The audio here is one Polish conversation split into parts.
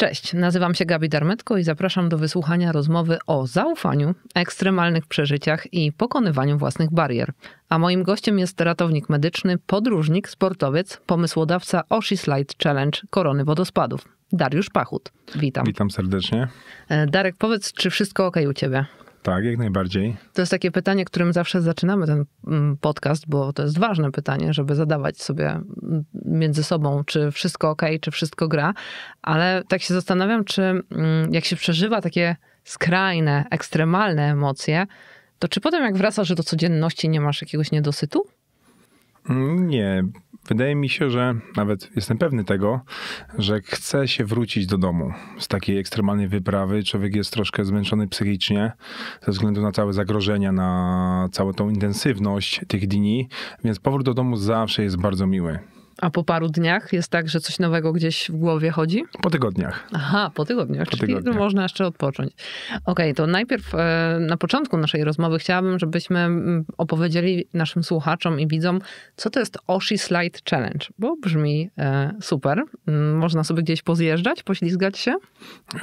Cześć, nazywam się Gabi Darmetko i zapraszam do wysłuchania rozmowy o zaufaniu, ekstremalnych przeżyciach i pokonywaniu własnych barier. A moim gościem jest ratownik medyczny, podróżnik, sportowiec, pomysłodawca Oshi Slide Challenge Korony Wodospadów. Dariusz Pachut. Witam. Witam serdecznie. E, Darek, powiedz, czy wszystko ok u ciebie? Tak, jak najbardziej. To jest takie pytanie, którym zawsze zaczynamy ten mm, podcast, bo to jest ważne pytanie, żeby zadawać sobie mm, między sobą, czy wszystko ok, czy wszystko gra. Ale tak się zastanawiam, czy mm, jak się przeżywa takie skrajne, ekstremalne emocje, to czy potem jak wracasz do codzienności nie masz jakiegoś niedosytu? Nie, wydaje mi się, że nawet jestem pewny tego, że chce się wrócić do domu z takiej ekstremalnej wyprawy. Człowiek jest troszkę zmęczony psychicznie ze względu na całe zagrożenia, na całą tą intensywność tych dni, więc powrót do domu zawsze jest bardzo miły. A po paru dniach jest tak, że coś nowego gdzieś w głowie chodzi? Po tygodniach. Aha, po tygodniach, po czyli tygodniach. można jeszcze odpocząć. Okej, okay, to najpierw e, na początku naszej rozmowy chciałabym, żebyśmy mm, opowiedzieli naszym słuchaczom i widzom, co to jest Oshi Slide Challenge, bo brzmi e, super. Mm, można sobie gdzieś pozjeżdżać, poślizgać się?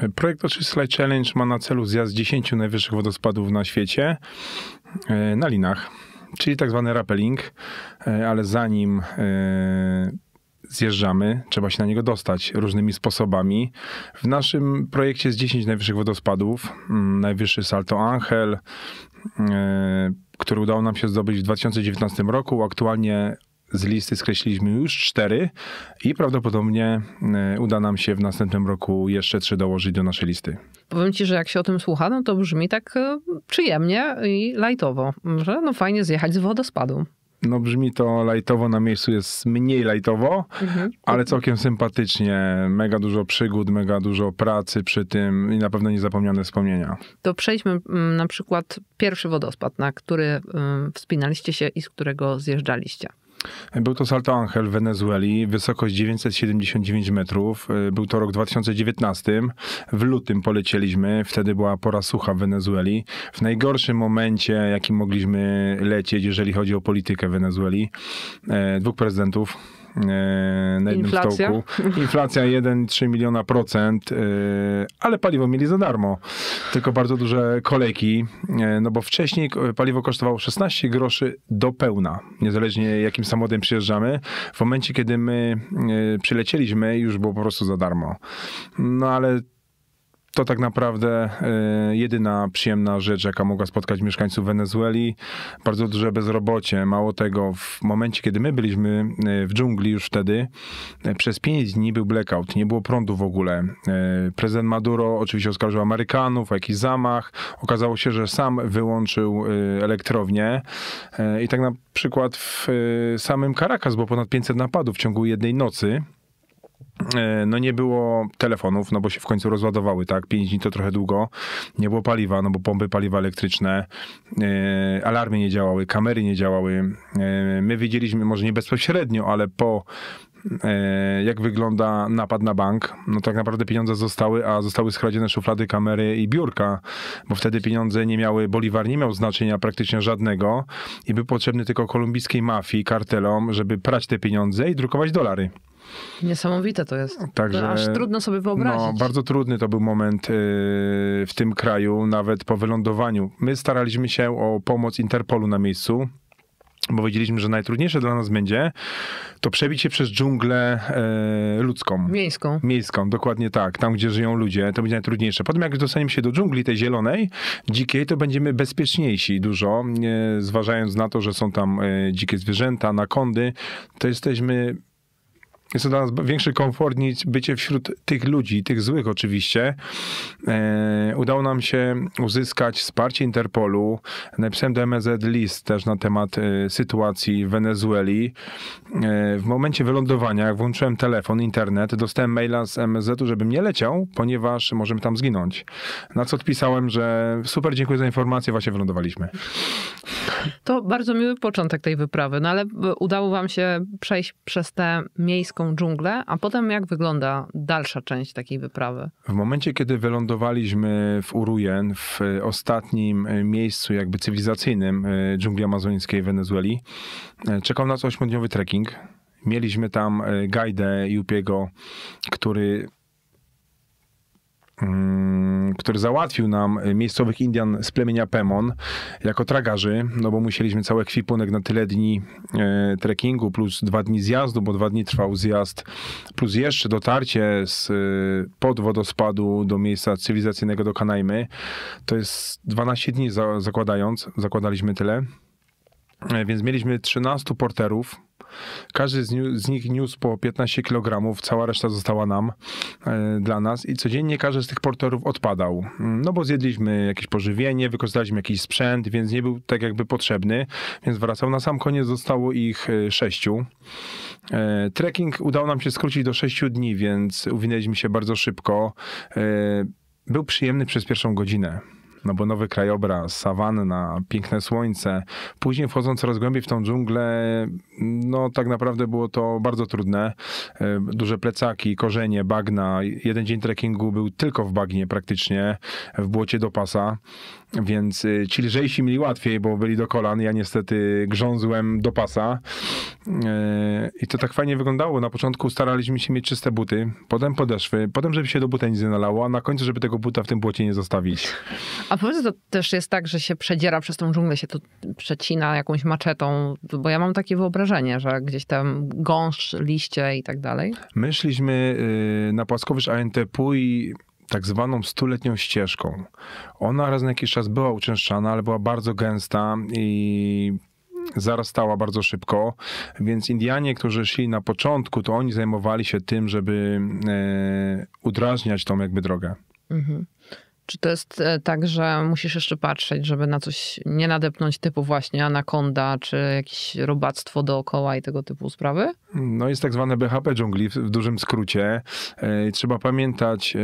E, projekt Oshi Slide Challenge ma na celu zjazd 10 najwyższych wodospadów na świecie na linach czyli tak zwany rappelling, e, ale zanim e, zjeżdżamy, trzeba się na niego dostać różnymi sposobami. W naszym projekcie jest 10 najwyższych wodospadów, mm, najwyższy Salto Angel, e, który udało nam się zdobyć w 2019 roku. Aktualnie z listy skreśliliśmy już cztery i prawdopodobnie uda nam się w następnym roku jeszcze trzy dołożyć do naszej listy. Powiem ci, że jak się o tym słucha, no to brzmi tak e, przyjemnie i lajtowo, że no fajnie zjechać z wodospadu. No brzmi to lajtowo, na miejscu jest mniej lajtowo, mhm. ale całkiem sympatycznie. Mega dużo przygód, mega dużo pracy przy tym i na pewno niezapomniane wspomnienia. To przejdźmy mm, na przykład pierwszy wodospad, na który mm, wspinaliście się i z którego zjeżdżaliście. E, był to Salto Angel w Wenezueli, wysokość 979 metrów. E, był to rok 2019. W lutym polecieliśmy, wtedy była pora sucha w Wenezueli. W najgorszym momencie, jakim mogliśmy lecieć, jeżeli chodzi o politykę Wenezueli. E, dwóch prezydentów, E, na jednym Inflacja. stołku. Inflacja 1,3 miliona procent, e, ale paliwo mieli za darmo, tylko bardzo duże kolejki, e, no bo wcześniej paliwo kosztowało 16 groszy do pełna, niezależnie jakim samochodem przyjeżdżamy. W momencie, kiedy my przylecieliśmy, już było po prostu za darmo. No ale to tak naprawdę e, jedyna przyjemna rzecz, jaka mogła spotkać mieszkańców Wenezueli. Bardzo duże bezrobocie. Mało tego, w momencie, kiedy my byliśmy e, w dżungli już wtedy, e, przez pięć dni był blackout, nie było prądu w ogóle. Prezydent Maduro oczywiście oskarżył Amerykanów o jakiś zamach. Okazało się, że sam wyłączył elektrownię i tak na przykład w samym Caracas było ponad 500 napadów w ciągu jednej nocy. E, no nie było telefonów, no bo się w końcu rozładowały, tak? 5 dni to trochę długo. Nie było paliwa, no bo pompy paliwa elektryczne, e, alarmy nie działały, kamery nie działały. E, my widzieliśmy, może nie bezpośrednio, ale po jak wygląda napad na bank, no tak naprawdę pieniądze zostały, a zostały skradzione szuflady, kamery i biurka, bo wtedy pieniądze nie miały, Bolivar nie miał znaczenia praktycznie żadnego i był potrzebny tylko kolumbijskiej mafii, kartelom, żeby prać te pieniądze i drukować dolary. Niesamowite to jest. Także, to aż trudno sobie wyobrazić. No, bardzo trudny to był moment y, w tym kraju, nawet po wylądowaniu. My staraliśmy się o pomoc Interpolu na miejscu bo wiedzieliśmy, że najtrudniejsze dla nas będzie to przebić się przez dżunglę e, ludzką. Miejską. Miejską, dokładnie tak. Tam, gdzie żyją ludzie, to będzie najtrudniejsze. Potem jak dostaniemy się do dżungli tej zielonej, dzikiej, to będziemy bezpieczniejsi dużo, e, zważając na to, że są tam e, dzikie zwierzęta, nakondy, to jesteśmy jest to dla nas większy komfort niż bycie wśród tych ludzi, tych złych oczywiście. E, udało nam się uzyskać wsparcie Interpolu. Napisałem do MZ list też na temat e, sytuacji w Wenezueli. E, w momencie wylądowania, jak włączyłem telefon, internet, dostałem maila z MZ-u, żebym nie leciał, ponieważ możemy tam zginąć. Na co odpisałem, że super, dziękuję za informację, właśnie wylądowaliśmy. To bardzo miły początek tej wyprawy, no ale udało wam się przejść przez te miejsca, dżunglę, a potem jak wygląda dalsza część takiej wyprawy? W momencie, kiedy wylądowaliśmy w Urujen, w ostatnim e, miejscu jakby cywilizacyjnym e, dżungli amazońskiej Wenezueli, e, czekał nas ośmiodniowy trekking. Mieliśmy tam gajdę Jupiego, który Mm, który załatwił nam miejscowych Indian z plemienia Pemon jako tragarzy, no bo musieliśmy cały ekwipunek na tyle dni e, trekkingu plus dwa dni zjazdu, bo dwa dni trwał zjazd, plus jeszcze dotarcie z e, pod wodospadu do miejsca cywilizacyjnego do Kanajmy. To jest 12 dni za, zakładając, zakładaliśmy tyle. E, więc mieliśmy 13 porterów, każdy z, z, nich niósł po 15 kg, cała reszta została nam, e, dla nas i codziennie każdy z tych porterów odpadał. Mm, no bo zjedliśmy jakieś pożywienie, wykorzystaliśmy jakiś sprzęt, więc nie był tak jakby potrzebny, więc wracał. Na sam koniec zostało ich e, sześciu. E, trekking udało nam się skrócić do sześciu dni, więc uwinęliśmy się bardzo szybko. E, był przyjemny przez pierwszą godzinę no bo nowy krajobraz, sawanna, piękne słońce. Później wchodząc coraz głębiej w tą dżunglę, no tak naprawdę było to bardzo trudne. E, duże plecaki, korzenie, bagna. Jeden dzień trekkingu był tylko w bagnie praktycznie, w błocie do pasa. Więc y, ci lżejsi mieli łatwiej, bo byli do kolan. Ja niestety grzązłem do pasa. Y, I to tak fajnie wyglądało. Na początku staraliśmy się mieć czyste buty, potem podeszwy, potem żeby się do buta nic nie nalało, a na końcu, żeby tego buta w tym błocie nie zostawić. A powiedz, to też jest tak, że się przedziera przez tą dżunglę, się to przecina jakąś maczetą, bo ja mam takie wyobrażenie, że gdzieś tam gąszcz, liście i tak dalej. My szliśmy y, na płaskowyż ANTP i tak zwaną stuletnią ścieżką. Ona raz na jakiś czas była uczęszczana, ale była bardzo gęsta i zarastała bardzo szybko, więc Indianie, którzy szli na początku, to oni zajmowali się tym, żeby e, udrażniać tą jakby drogę. Mhm. Czy to jest e, tak, że musisz jeszcze patrzeć, żeby na coś nie nadepnąć typu właśnie anakonda, czy jakieś robactwo dookoła i tego typu sprawy? No jest tak zwane BHP dżungli w dużym skrócie. E, trzeba pamiętać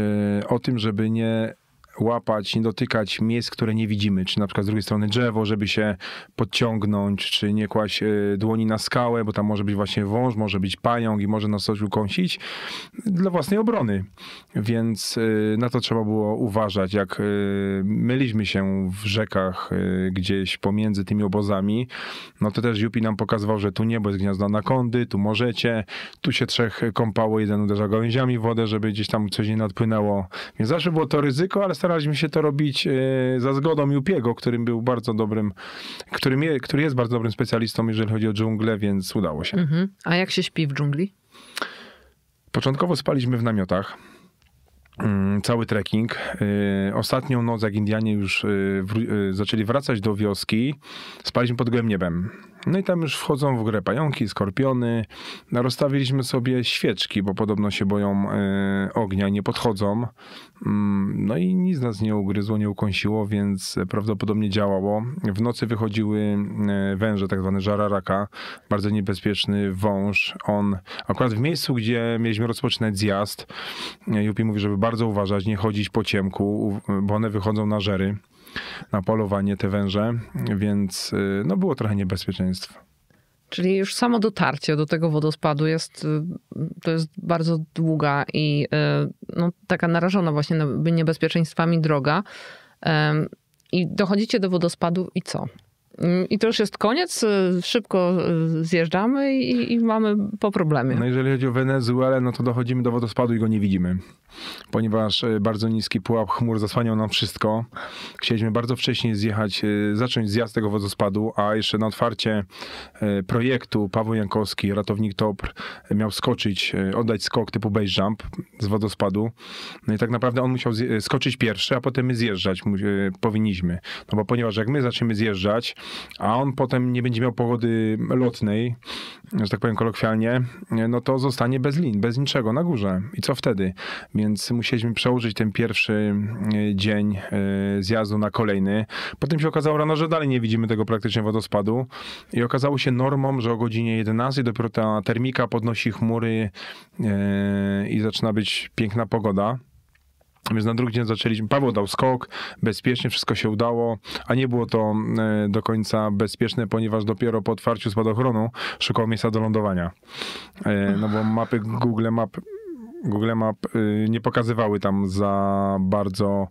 e, o tym, żeby nie łapać, nie dotykać miejsc, które nie widzimy, czy na przykład z drugiej strony drzewo, żeby się podciągnąć, czy nie kłaść e, dłoni na skałę, bo tam może być właśnie wąż, może być pająk i może nas coś ukąsić mm, dla własnej obrony. Więc e, na to trzeba było uważać. Jak e, myliśmy się w rzekach gdzieś pomiędzy tymi obozami, no to też Jupi nam pokazywał, że tu niebo jest gniazdo anakondy, tu możecie, tu się trzech kąpało, jeden uderza gałęziami w wodę, żeby gdzieś tam coś nie nadpłynęło. Więc zawsze było to ryzyko, ale staraliśmy się to robić e, za zgodą Jupiego, którym był bardzo dobrym, którym je, który jest bardzo dobrym specjalistą, jeżeli chodzi o dżunglę, więc udało się. Mhm. A jak się śpi w dżungli? Początkowo spaliśmy w namiotach mm, cały trekking. E, ostatnią noc, jak Indianie już e, zaczęli wracać do wioski, spaliśmy pod gołym niebem. No i tam już wchodzą w grę pająki, skorpiony. No, rozstawiliśmy sobie świeczki, bo podobno się boją y, ognia, nie podchodzą. Mm, no i nic nas nie ugryzło, nie ukąsiło, więc prawdopodobnie działało. W nocy wychodziły e, węże, tak zwane żararaka, bardzo niebezpieczny wąż. On akurat w miejscu, gdzie mieliśmy rozpoczynać zjazd, e, Jupi mówi, żeby bardzo uważać, nie chodzić po ciemku, bo one wychodzą na żery na polowanie te węże, więc y, no, było trochę niebezpieczeństw. Czyli już samo dotarcie do tego wodospadu jest, y, to jest bardzo długa i y, no, taka narażona właśnie na niebezpieczeństwami droga. I dochodzicie do wodospadu i co? Mm, I to już jest koniec, szybko zjeżdżamy i, i, mamy po problemie. No jeżeli chodzi o Wenezuelę, no to dochodzimy do wodospadu i go nie widzimy ponieważ e, bardzo niski pułap chmur zasłaniał nam wszystko. Chcieliśmy bardzo wcześnie zjechać, e, zacząć zjazd tego wodospadu, a jeszcze na otwarcie e, projektu Paweł Jankowski, ratownik TOPR, miał skoczyć, oddać skok typu base jump z wodospadu. No i tak naprawdę on musiał skoczyć pierwszy, a potem my zjeżdżać powinniśmy. No bo ponieważ jak my zaczniemy zjeżdżać, a on potem nie będzie miał pogody lotnej, że tak powiem kolokwialnie, no to zostanie bez lin, bez niczego na górze. I co wtedy? Więc więc musieliśmy przełożyć ten pierwszy mm, dzień e, zjazdu na kolejny. Potem się okazało rano, że dalej nie widzimy tego praktycznie wodospadu i okazało się normą, że o godzinie 11 dopiero ta termika podnosi chmury e, i zaczyna być piękna pogoda. Więc na drugi dzień zaczęliśmy. Paweł dał skok, bezpiecznie, wszystko się udało, a nie było to e, do końca bezpieczne, ponieważ dopiero po otwarciu spadochronu szukał miejsca do lądowania. No bo mapy Google Map Google Map y, nie pokazywały tam za bardzo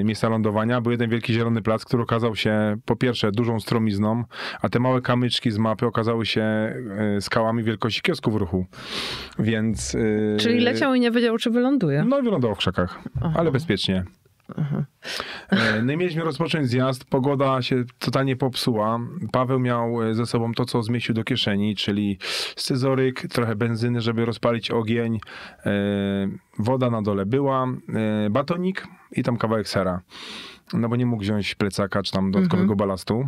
y, miejsca lądowania. Był jeden wielki zielony plac, który okazał się po pierwsze dużą stromizną, a te małe kamyczki z mapy okazały się y, skałami wielkości kiosków ruchu. Więc... Czyli leciał i nie wiedział, czy wyląduje. No, wylądował w krzakach, Aha. ale bezpiecznie. Aha. E, no i mieliśmy rozpocząć zjazd. Pogoda się totalnie popsuła. Paweł miał e, ze sobą to, co zmieścił do kieszeni, czyli scyzoryk, trochę benzyny, żeby rozpalić ogień. E, woda na dole była, batonik i tam kawałek sera. No bo nie mógł wziąć plecaka czy tam dodatkowego mhm. balastu.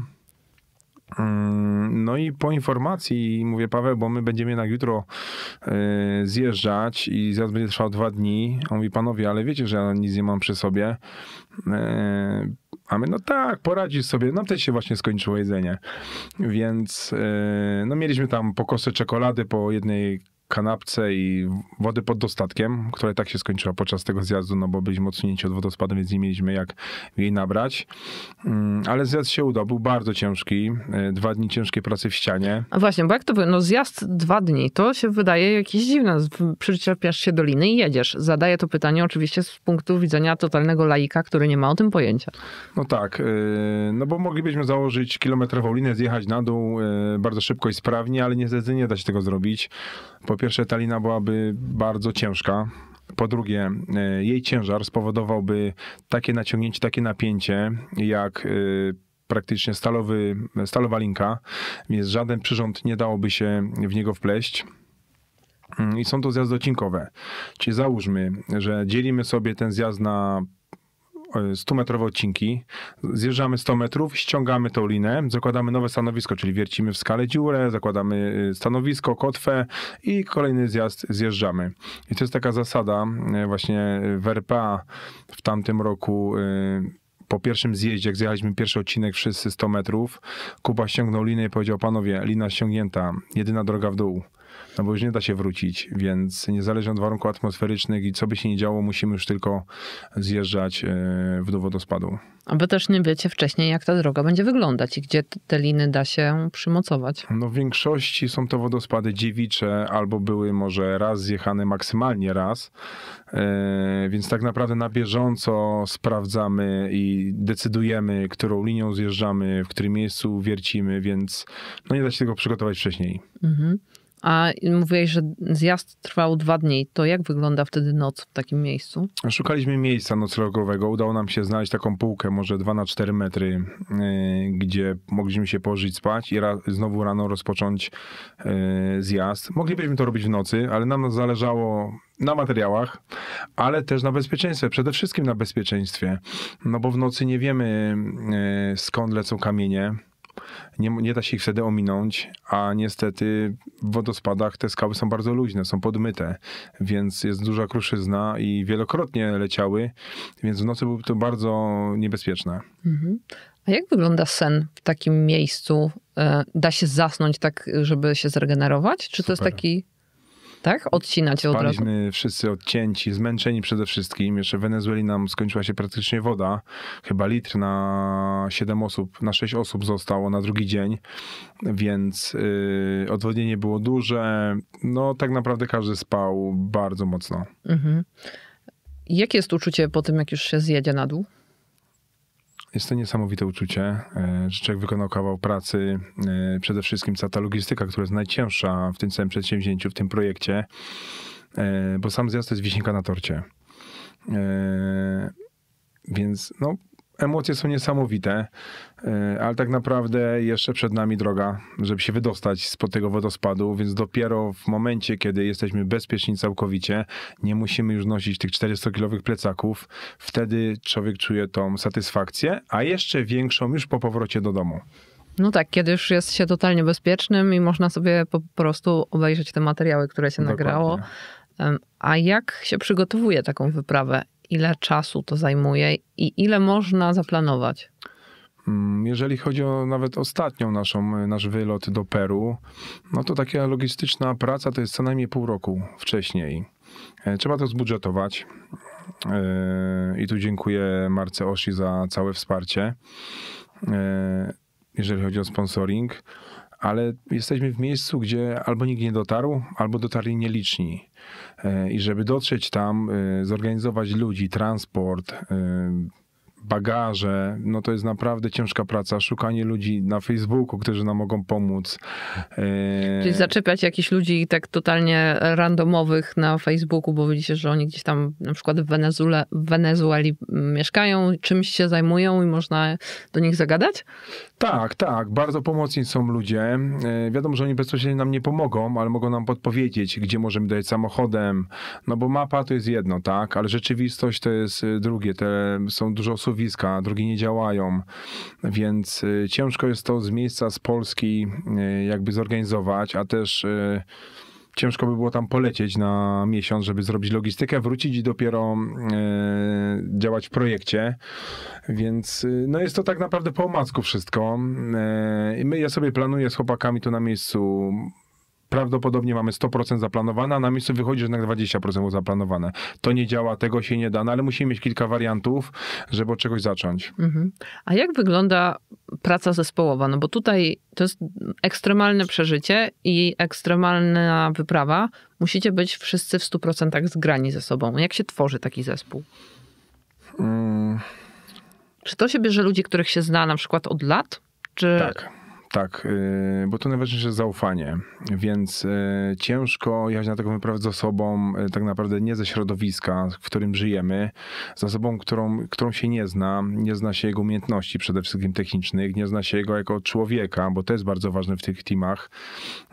No i po informacji mówię Paweł, bo my będziemy jednak jutro e, zjeżdżać i zjazd będzie trwał dwa dni. On mówi, panowie, ale wiecie, że ja nic nie mam przy sobie. E, a my, no tak, poradzisz sobie. Nam no też się właśnie skończyło jedzenie. Więc e, no mieliśmy tam po kostce czekolady, po jednej kanapce i wody pod dostatkiem, która tak się skończyła podczas tego zjazdu, no bo byliśmy odsunięci od wodospadu, więc nie mieliśmy jak jej nabrać. Mm, ale zjazd się udał, był bardzo ciężki. E, dwa dni ciężkiej pracy w ścianie. A właśnie, bo jak to no zjazd dwa dni, to się wydaje jakieś dziwne. Przyczepiasz się do liny i jedziesz. Zadaję to pytanie oczywiście z punktu widzenia totalnego laika, który nie ma o tym pojęcia. No tak, e, no bo moglibyśmy założyć kilometrową linę, zjechać na dół e, bardzo szybko i sprawnie, ale niestety nie da się tego zrobić. Po pierwsze, ta lina byłaby bardzo ciężka. Po drugie, e, jej ciężar spowodowałby takie naciągnięcie, takie napięcie, jak e, praktycznie stalowy, stalowa linka, więc żaden przyrząd nie dałoby się w niego wpleść. Mm, I są to zjazdy odcinkowe. Czyli załóżmy, że dzielimy sobie ten zjazd na 100-metrowe e, odcinki, zjeżdżamy 100 metrów, ściągamy tą linę, zakładamy nowe stanowisko, czyli wiercimy w skale dziurę, zakładamy e, stanowisko, kotwę i kolejny zjazd zjeżdżamy. I to jest taka zasada e, właśnie w RPA w tamtym roku po pierwszym zjeździe, jak zjechaliśmy pierwszy odcinek, wszyscy 100 metrów, Kuba ściągnął linę i powiedział, panowie, lina ściągnięta, jedyna droga w dół no bo już nie da się wrócić, więc niezależnie od warunków atmosferycznych i co by się nie działo, musimy już tylko zjeżdżać e, w dowodospadu. wodospadu. A wy też nie wiecie wcześniej, jak ta droga będzie wyglądać i gdzie te liny da się przymocować? No w większości są to wodospady dziewicze, albo były może raz zjechane, maksymalnie raz, e, więc tak naprawdę na bieżąco sprawdzamy i decydujemy, którą linią zjeżdżamy, w którym miejscu wiercimy, więc no nie da się tego przygotować wcześniej. Mhm. A mówiłeś, że zjazd trwał dwa dni. To jak wygląda wtedy noc w takim miejscu? Szukaliśmy miejsca noclegowego. Udało nam się znaleźć taką półkę, może 2 na 4 metry, y, gdzie mogliśmy się położyć spać i ra znowu rano rozpocząć y, zjazd. Moglibyśmy to robić w nocy, ale nam zależało na materiałach, ale też na bezpieczeństwie, przede wszystkim na bezpieczeństwie. No bo w nocy nie wiemy y, skąd lecą kamienie nie, nie da się ich wtedy ominąć, a niestety w wodospadach te skały są bardzo luźne, są podmyte, więc jest duża kruszyzna i wielokrotnie leciały, więc w nocy było to bardzo niebezpieczne. Mhm. A jak wygląda sen w takim miejscu? E, da się zasnąć tak, żeby się zregenerować? Czy Super. to jest taki tak? Odcinać od razu. wszyscy odcięci, zmęczeni przede wszystkim. Jeszcze w Wenezueli nam skończyła się praktycznie woda. Chyba litr na 7 osób, na 6 osób zostało na drugi dzień, więc yy, odwodnienie było duże. No tak naprawdę każdy spał bardzo mocno. Mhm. Jakie jest uczucie po tym, jak już się zjedzie na dół? Jest to niesamowite uczucie, e, że człowiek wykonał kawał pracy, e, przede wszystkim cała ta logistyka, która jest najcięższa w tym całym przedsięwzięciu, w tym projekcie, e, bo sam zjazd to jest wisienka na torcie. Więc no, emocje są niesamowite, e, ale tak naprawdę jeszcze przed nami droga, żeby się wydostać spod tego wodospadu, więc dopiero w momencie, kiedy jesteśmy bezpieczni całkowicie, nie musimy już nosić tych 400-kilowych plecaków, wtedy człowiek czuje tą satysfakcję, a jeszcze większą już po powrocie do domu. No tak, kiedy już jest się totalnie bezpiecznym i można sobie po prostu obejrzeć te materiały, które się Dokładnie. nagrało. A jak się przygotowuje taką wyprawę? ile czasu to zajmuje i ile można zaplanować? Mm, jeżeli chodzi o nawet ostatnią naszą, nasz wylot do Peru, no to taka logistyczna praca to jest co najmniej pół roku wcześniej. E, trzeba to zbudżetować. E, I tu dziękuję Marce Osi za całe wsparcie, e, jeżeli chodzi o sponsoring, ale jesteśmy w miejscu, gdzie albo nikt nie dotarł, albo dotarli nieliczni. E, I żeby dotrzeć tam, e, zorganizować ludzi, transport, e, bagaże, no to jest naprawdę ciężka praca. Szukanie ludzi na Facebooku, którzy nam mogą pomóc. Czyli e, zaczepiać jakichś ludzi tak totalnie randomowych na Facebooku, bo widzicie, że oni gdzieś tam na przykład w, w Wenezueli mm, mieszkają, czymś się zajmują i można do nich zagadać? Tak, tak. Bardzo pomocni są ludzie. E, wiadomo, że oni bezpośrednio nam nie pomogą, ale mogą nam podpowiedzieć, gdzie możemy dojechać samochodem. No bo mapa to jest jedno, tak, ale rzeczywistość to jest e, drugie. Te są dużo osób posuwiska, a drugi nie działają, więc y, ciężko jest to z miejsca z Polski y, jakby zorganizować, a też y, ciężko by było tam polecieć na miesiąc, żeby zrobić logistykę, wrócić i dopiero działać w projekcie. Więc no jest to tak naprawdę po omacku wszystko. I my, ja sobie planuję z chłopakami tu na miejscu prawdopodobnie mamy 100% zaplanowane, a na miejscu wychodzi, że jednak 20% zaplanowane. To nie działa, tego się nie da, no ale musimy mieć kilka wariantów, żeby od czegoś zacząć. Mhm. A jak wygląda praca zespołowa? No bo tutaj to jest ekstremalne przeżycie i ekstremalna wyprawa. Musicie być wszyscy w 100% zgrani ze sobą. Jak się tworzy taki zespół? Mm. Czy to się bierze ludzi, których się zna na przykład od lat? Czy... Tak. Tak, y, bo to najważniejsze jest zaufanie, więc y, ciężko jechać na taką wyprawę z osobą y, tak naprawdę nie ze środowiska, w którym żyjemy, z osobą, którą, którą się nie zna, nie zna się jego umiejętności przede wszystkim technicznych, nie zna się jego jako człowieka, bo to jest bardzo ważne w tych teamach,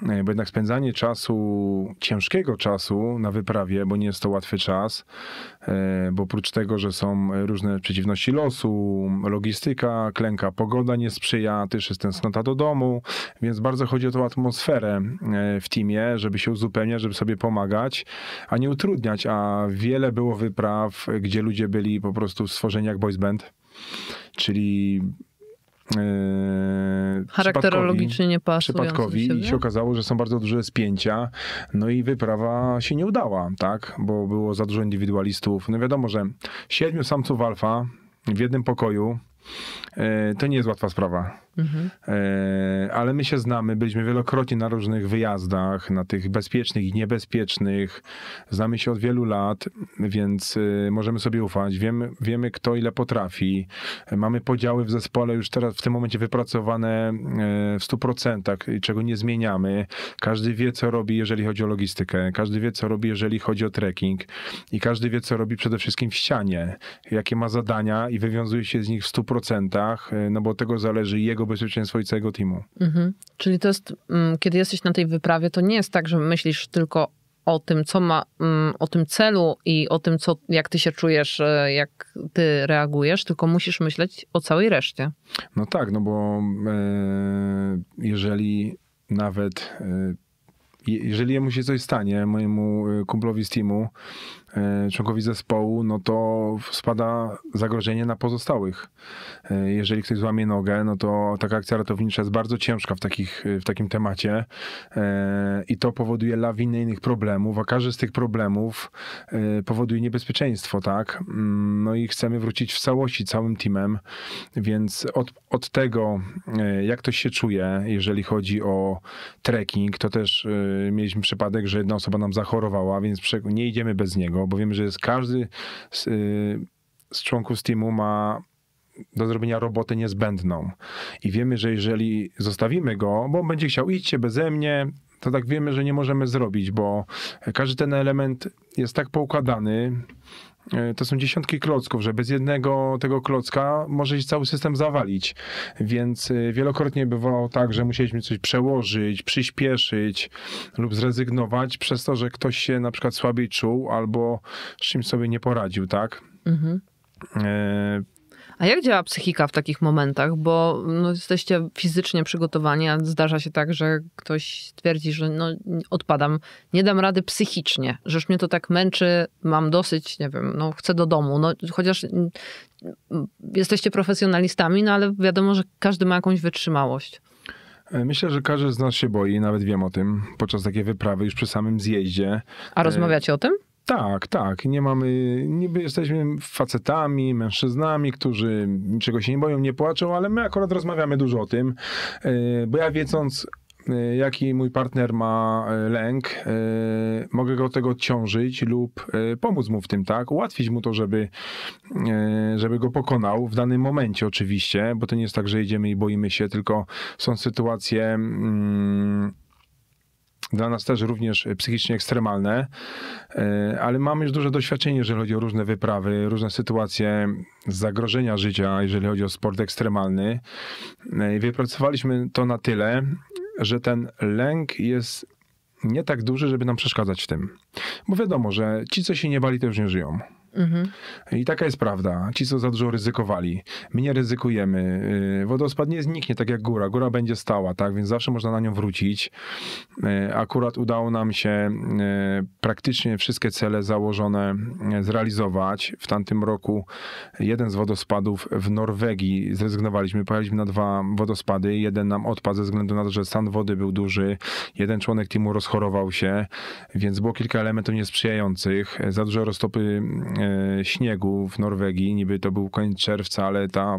bo jednak spędzanie czasu, ciężkiego czasu na wyprawie, bo nie jest to łatwy czas, E, bo oprócz tego, że są różne przeciwności losu, logistyka klęka, pogoda nie sprzyja, też jest tęsknota do domu, więc bardzo chodzi o tą atmosferę e, w teamie, żeby się uzupełniać, żeby sobie pomagać, a nie utrudniać, a wiele było wypraw, gdzie ludzie byli po prostu stworzeni jak boys band, czyli Eee, Charakterologicznie nie pasują. Przypadkowi i się okazało, że są bardzo duże spięcia, no i wyprawa się nie udała, tak? Bo było za dużo indywidualistów. No wiadomo, że siedmiu samców alfa w jednym pokoju eee, to nie jest łatwa sprawa. Mhm. E, ale my się znamy, byliśmy wielokrotnie na różnych wyjazdach, na tych bezpiecznych i niebezpiecznych. Znamy się od wielu lat, więc e, możemy sobie ufać. Wiemy, wiemy, kto ile potrafi. mamy podziały w zespole już teraz w tym momencie wypracowane e, w 100%, czego nie zmieniamy. Każdy wie, co robi, jeżeli chodzi o logistykę. Każdy wie, co robi, jeżeli chodzi o trekking. I każdy wie, co robi przede wszystkim w ścianie. Jakie ma zadania i wywiązuje się z nich w 100%, no bo od tego zależy jego ubezpieczeństwo swojego całego teamu. Mhm. Czyli to jest, mm, kiedy jesteś na tej wyprawie, to nie jest tak, że myślisz tylko o tym, co ma, mm, o tym celu i o tym, co, jak ty się czujesz, e, jak ty reagujesz, tylko musisz myśleć o całej reszcie. No tak, no bo e, jeżeli nawet e, jeżeli mu się coś stanie, mojemu kumplowi z teamu, E, członkowi zespołu, no to spada zagrożenie na pozostałych. E, jeżeli ktoś złamie nogę, no to taka akcja ratownicza jest bardzo ciężka w, takich, e, w takim temacie i to powoduje lawinę innych problemów, a każdy z tych problemów powoduje niebezpieczeństwo, tak? Mm, no i chcemy wrócić w całości, całym teamem, więc od, od tego, jak ktoś się czuje, jeżeli chodzi o trekking, to też mieliśmy przypadek, że jedna osoba nam zachorowała, więc nie idziemy bez niego tego, bo wiemy, że jest każdy z, y, z członków ma do zrobienia robotę niezbędną. I wiemy, że jeżeli zostawimy go, bo on będzie chciał iść beze mnie, to tak wiemy, że nie możemy zrobić, bo każdy ten element jest tak poukładany, E, to są dziesiątki klocków, że bez jednego tego klocka może się cały system zawalić. Więc e, wielokrotnie bywało tak, że musieliśmy coś przełożyć, przyspieszyć lub zrezygnować przez to, że ktoś się na przykład słabiej czuł albo z czymś sobie nie poradził, tak? Mhm. E, a jak działa psychika w takich momentach? Bo no, jesteście fizycznie przygotowani, a zdarza się tak, że ktoś stwierdzi, że no, odpadam, nie dam rady psychicznie, że mnie to tak męczy, mam dosyć, nie wiem, no, chcę do domu. No, chociaż mm, jesteście profesjonalistami, no ale wiadomo, że każdy ma jakąś wytrzymałość. Myślę, że każdy z nas się boi, nawet wiem o tym, podczas takiej wyprawy, już przy samym zjeździe. A rozmawiacie o tym? Tak, tak. Nie mamy, niby jesteśmy facetami, mężczyznami, którzy niczego się nie boją, nie płaczą, ale my akurat rozmawiamy dużo o tym, e, bo ja wiedząc, e, jaki mój partner ma e, lęk, mogę go tego odciążyć lub pomóc mu w tym, tak? Ułatwić mu to, żeby, żeby go pokonał w danym momencie oczywiście, bo to nie jest tak, że idziemy i boimy się, tylko są sytuacje... Mm, dla nas też również psychicznie ekstremalne, e, ale mamy już duże doświadczenie, jeżeli chodzi o różne wyprawy, różne sytuacje zagrożenia życia, jeżeli chodzi o sport ekstremalny. E, wypracowaliśmy to na tyle, że ten lęk jest nie tak duży, żeby nam przeszkadzać w tym. Bo wiadomo, że ci, co się nie bali, to już nie żyją. Mhm. I taka jest prawda. Ci, co za dużo ryzykowali. My nie ryzykujemy. Y, wodospad nie zniknie, tak jak góra. Góra będzie stała, tak? Więc zawsze można na nią wrócić. Y, akurat udało nam się y, praktycznie wszystkie cele założone zrealizować. W tamtym roku jeden z wodospadów w Norwegii zrezygnowaliśmy. Pojechaliśmy na dwa wodospady. Jeden nam odpadł ze względu na to, że stan wody był duży. Jeden członek teamu rozchorował się, więc było kilka elementów niesprzyjających. Za duże roztopy E, śniegu w Norwegii. Niby to był koniec czerwca, ale ta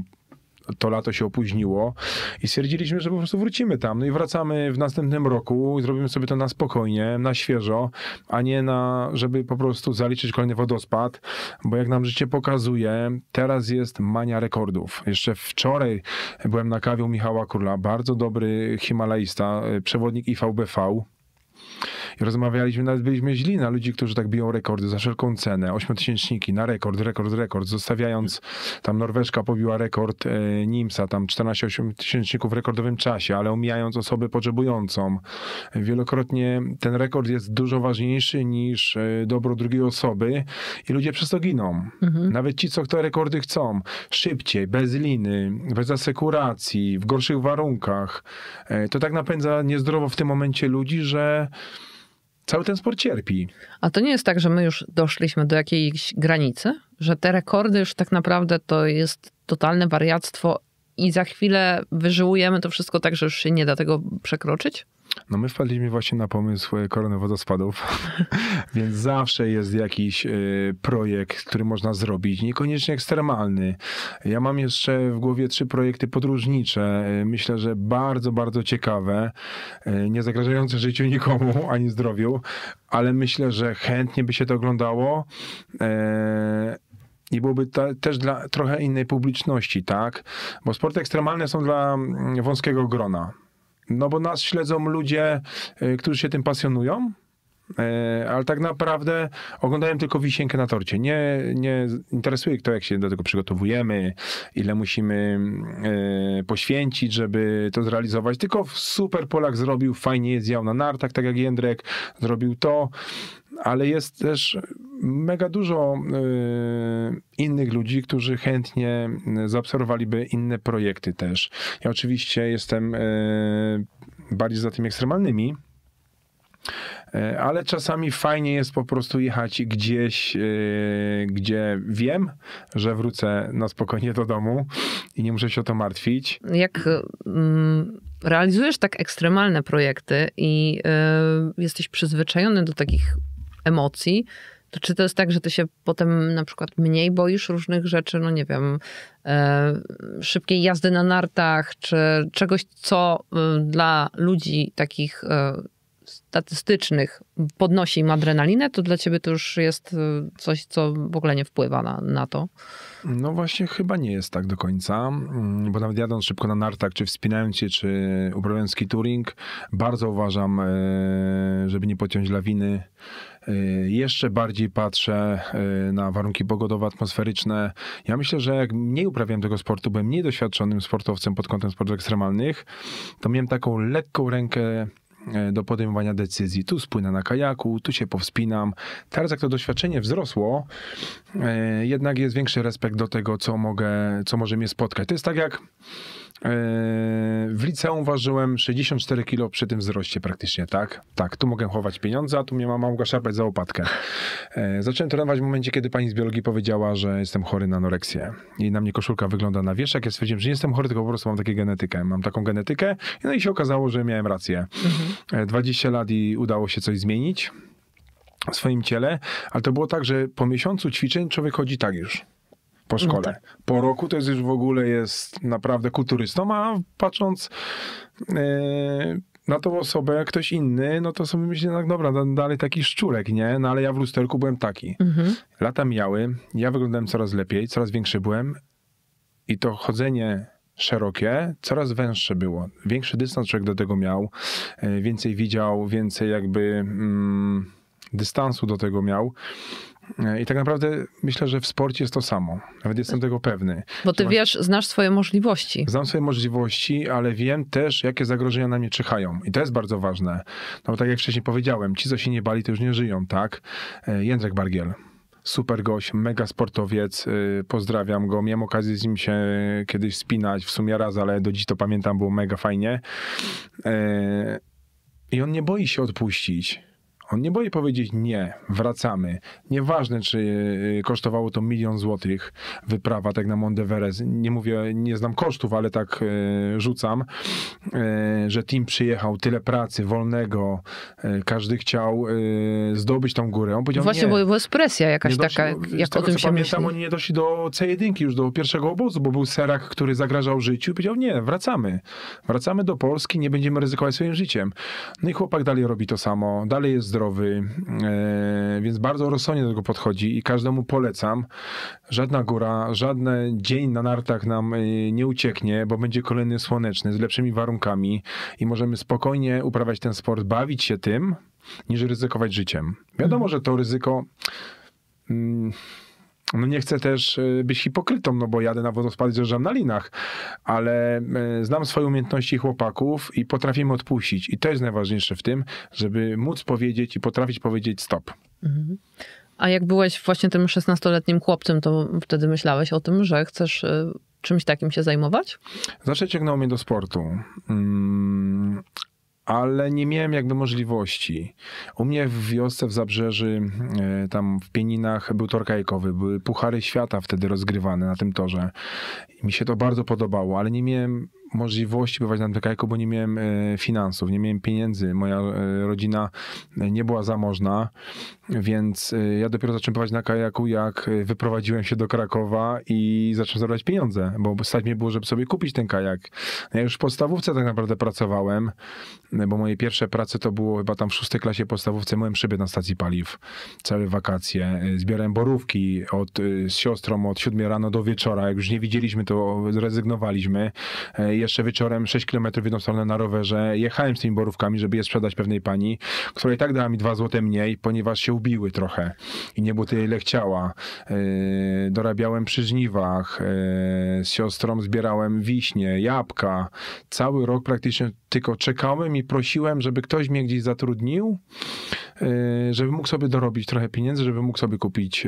to lato się opóźniło i stwierdziliśmy, że po prostu wrócimy tam. No i wracamy w następnym roku, zrobimy sobie to na spokojnie, na świeżo, a nie na, żeby po prostu zaliczyć kolejny wodospad, bo jak nam życie pokazuje, teraz jest mania rekordów. Jeszcze wczoraj byłem na kawie u Michała Króla, bardzo dobry himalaista, e, przewodnik IVBV rozmawialiśmy, nawet byliśmy źli na ludzi, którzy tak biją rekordy za wszelką cenę, ośmiotysięczniki na rekord, rekord, rekord, zostawiając, tam Norweszka pobiła rekord e, Nimsa, tam 14 tysięczników w rekordowym czasie, ale omijając osobę potrzebującą. Wielokrotnie ten rekord jest dużo ważniejszy niż e, dobro drugiej osoby i ludzie przez to giną. Mhm. Nawet ci, co te rekordy chcą. Szybciej, bez liny, bez asekuracji, w gorszych warunkach. E, to tak napędza niezdrowo w tym momencie ludzi, że cały ten sport cierpi. A to nie jest tak, że my już doszliśmy do jakiejś granicy, że te rekordy już tak naprawdę to jest totalne wariactwo i za chwilę wyżyłujemy to wszystko tak, że już się nie da tego przekroczyć? No my wpadliśmy właśnie na pomysł e, korony wodospadów, więc zawsze jest jakiś e, projekt, który można zrobić, niekoniecznie ekstremalny. Ja mam jeszcze w głowie trzy projekty podróżnicze, e, myślę, że bardzo, bardzo ciekawe, nie zagrażające życiu nikomu ani zdrowiu, ale myślę, że chętnie by się to oglądało i byłoby ta, też dla trochę innej publiczności, tak? Bo sporty ekstremalne są dla mm, wąskiego grona. No bo nas śledzą ludzie, y, którzy się tym pasjonują, y, ale tak naprawdę oglądałem tylko wisienkę na torcie. Nie, nie interesuje kto, jak się do tego przygotowujemy, ile musimy y, poświęcić, żeby to zrealizować. Tylko super Polak zrobił, fajnie zjał na nartach, tak jak Jędrek, zrobił to ale jest też mega dużo y, innych ludzi, którzy chętnie zaobserwowaliby inne projekty też. Ja oczywiście jestem y, bardziej za tymi ekstremalnymi, y, ale czasami fajnie jest po prostu jechać gdzieś, gdzie wiem, że wrócę na spokojnie do domu i nie muszę się o to martwić. Jak mm, realizujesz tak ekstremalne projekty i jesteś przyzwyczajony do takich emocji, to czy to jest tak, że ty się potem na przykład mniej boisz różnych rzeczy, no nie wiem, e, szybkiej jazdy na nartach, czy czegoś, co y, dla ludzi takich e, statystycznych podnosi im adrenalinę, to dla ciebie to już jest y, coś, co w ogóle nie wpływa na, na to? No właśnie chyba nie jest tak do końca, mm, bo nawet jadąc szybko na nartach, czy wspinając się, czy uprawiając touring, bardzo uważam, e, żeby nie pociąć lawiny, Y, jeszcze bardziej patrzę y, na warunki pogodowe, atmosferyczne. Ja myślę, że jak nie uprawiałem tego sportu, byłem mniej doświadczonym sportowcem pod kątem sportów ekstremalnych, to miałem taką lekką rękę y, do podejmowania decyzji. Tu spłynę na kajaku, tu się powspinam. Teraz jak to doświadczenie wzrosło, jednak jest większy respekt do tego, co mogę, co może mnie spotkać. To jest tak jak Yy, w liceum ważyłem 64 kg przy tym wzroście praktycznie, tak? Tak, tu mogę chować pieniądze, a tu mnie mama mogła szarpać za łopatkę. Yy, zacząłem trenować w momencie, kiedy pani z biologii powiedziała, że jestem chory na anoreksję. I na mnie koszulka wygląda na wieszak. Ja stwierdziłem, że nie jestem chory, tylko po prostu mam taką genetykę. Mam taką genetykę. No i się okazało, że miałem rację. Mhm. 20 yy, lat i udało się coś zmienić w swoim ciele, ale to było tak, że po miesiącu ćwiczeń człowiek chodzi tak już po no szkole. No tak. Po roku to jest już w ogóle jest naprawdę kulturystą, a patrząc yy, na tą osobę ktoś inny, no to sobie myślę, tak dobra, dalej taki szczurek, nie? No ale ja w lusterku byłem taki. Mhm. Lata mijały, ja wyglądałem coraz lepiej, coraz większy byłem i to chodzenie szerokie, coraz węższe było. Większy dystans człowiek do tego miał, e, więcej widział, więcej jakby mm, dystansu do tego miał. E, I tak naprawdę myślę, że w sporcie jest to samo. Nawet jestem tego pewny. Bo ty wiesz, znasz swoje możliwości. Znam swoje możliwości, ale wiem też, jakie zagrożenia na mnie czyhają. I to jest bardzo ważne. No bo tak jak wcześniej powiedziałem, ci, co się nie bali, to już nie żyją, tak? E, Jędrek Bargiel super gość, mega sportowiec, e, pozdrawiam go. Miałem okazję z nim się kiedyś spinać, w sumie raz, ale do dziś to pamiętam, było mega fajnie. I on nie boi się odpuścić. On nie boi powiedzieć nie, wracamy. Nieważne, czy y, kosztowało to milion złotych, wyprawa tak na Monteverez. Nie mówię, nie znam kosztów, ale tak y, rzucam, y, że team przyjechał, tyle pracy, wolnego, każdy chciał zdobyć tą górę. On powiedział, Właśnie, nie, bo, bo jest presja jakaś taka, do, jak tego, o tym się pamiętam, myśli. oni nie doszli do C1, już do pierwszego obozu, bo był Serak, który zagrażał życiu i powiedział, nie, wracamy. Wracamy do Polski, nie będziemy ryzykować swoim życiem. No i chłopak dalej robi to samo, dalej jest zdrowy, zdrowy, e, więc bardzo rozsądnie do tego podchodzi i każdemu polecam. Żadna góra, żadny dzień na nartach nam e, nie ucieknie, bo będzie kolejny słoneczny z lepszymi warunkami i możemy spokojnie uprawiać ten sport, bawić się tym, niż ryzykować życiem. Wiadomo, mhm. że to ryzyko. Mm, no nie chcę też e, być hipokrytą, no bo jadę na wodospady z na linach, ale e, znam swoje umiejętności chłopaków i potrafimy odpuścić. I to jest najważniejsze w tym, żeby móc powiedzieć i potrafić powiedzieć stop. Mhm. A jak byłeś właśnie tym 16-letnim chłopcem, to wtedy myślałeś o tym, że chcesz e, czymś takim się zajmować? Zawsze ciągnął mnie do sportu. Mm, ale nie miałem jakby możliwości. U mnie w wiosce w Zabrzeży, e, tam w Pieninach był tor kajkowy, były Puchary Świata wtedy rozgrywane na tym torze. Mi się to bardzo podobało, ale nie miałem możliwości bywać na tym kajaku, bo nie miałem e, finansów, nie miałem pieniędzy. Moja e, rodzina e, nie była zamożna, więc ja dopiero zacząłem pływać na kajaku, jak wyprowadziłem się do Krakowa i zacząłem zarabiać pieniądze, bo stać mnie było, żeby sobie kupić ten kajak. No ja już w podstawówce tak naprawdę pracowałem, bo moje pierwsze prace to było chyba tam w szóstej klasie podstawówce, myłem szyby na stacji paliw, całe wakacje. Zbierałem borówki od, z siostrą od siódmej rano do wieczora. Jak już nie widzieliśmy, to zrezygnowaliśmy jeszcze wieczorem 6 km w jedną stronę na rowerze. Jechałem z tymi borówkami, żeby je sprzedać pewnej pani, która i tak dała mi 2 złote mniej, ponieważ się ubiły trochę i nie było tyle, ile chciała. E, dorabiałem przy żniwach, e, z siostrą zbierałem wiśnie, jabłka. Cały rok praktycznie tylko czekałem i prosiłem, żeby ktoś mnie gdzieś zatrudnił, e, żeby mógł sobie dorobić trochę pieniędzy, żeby mógł sobie kupić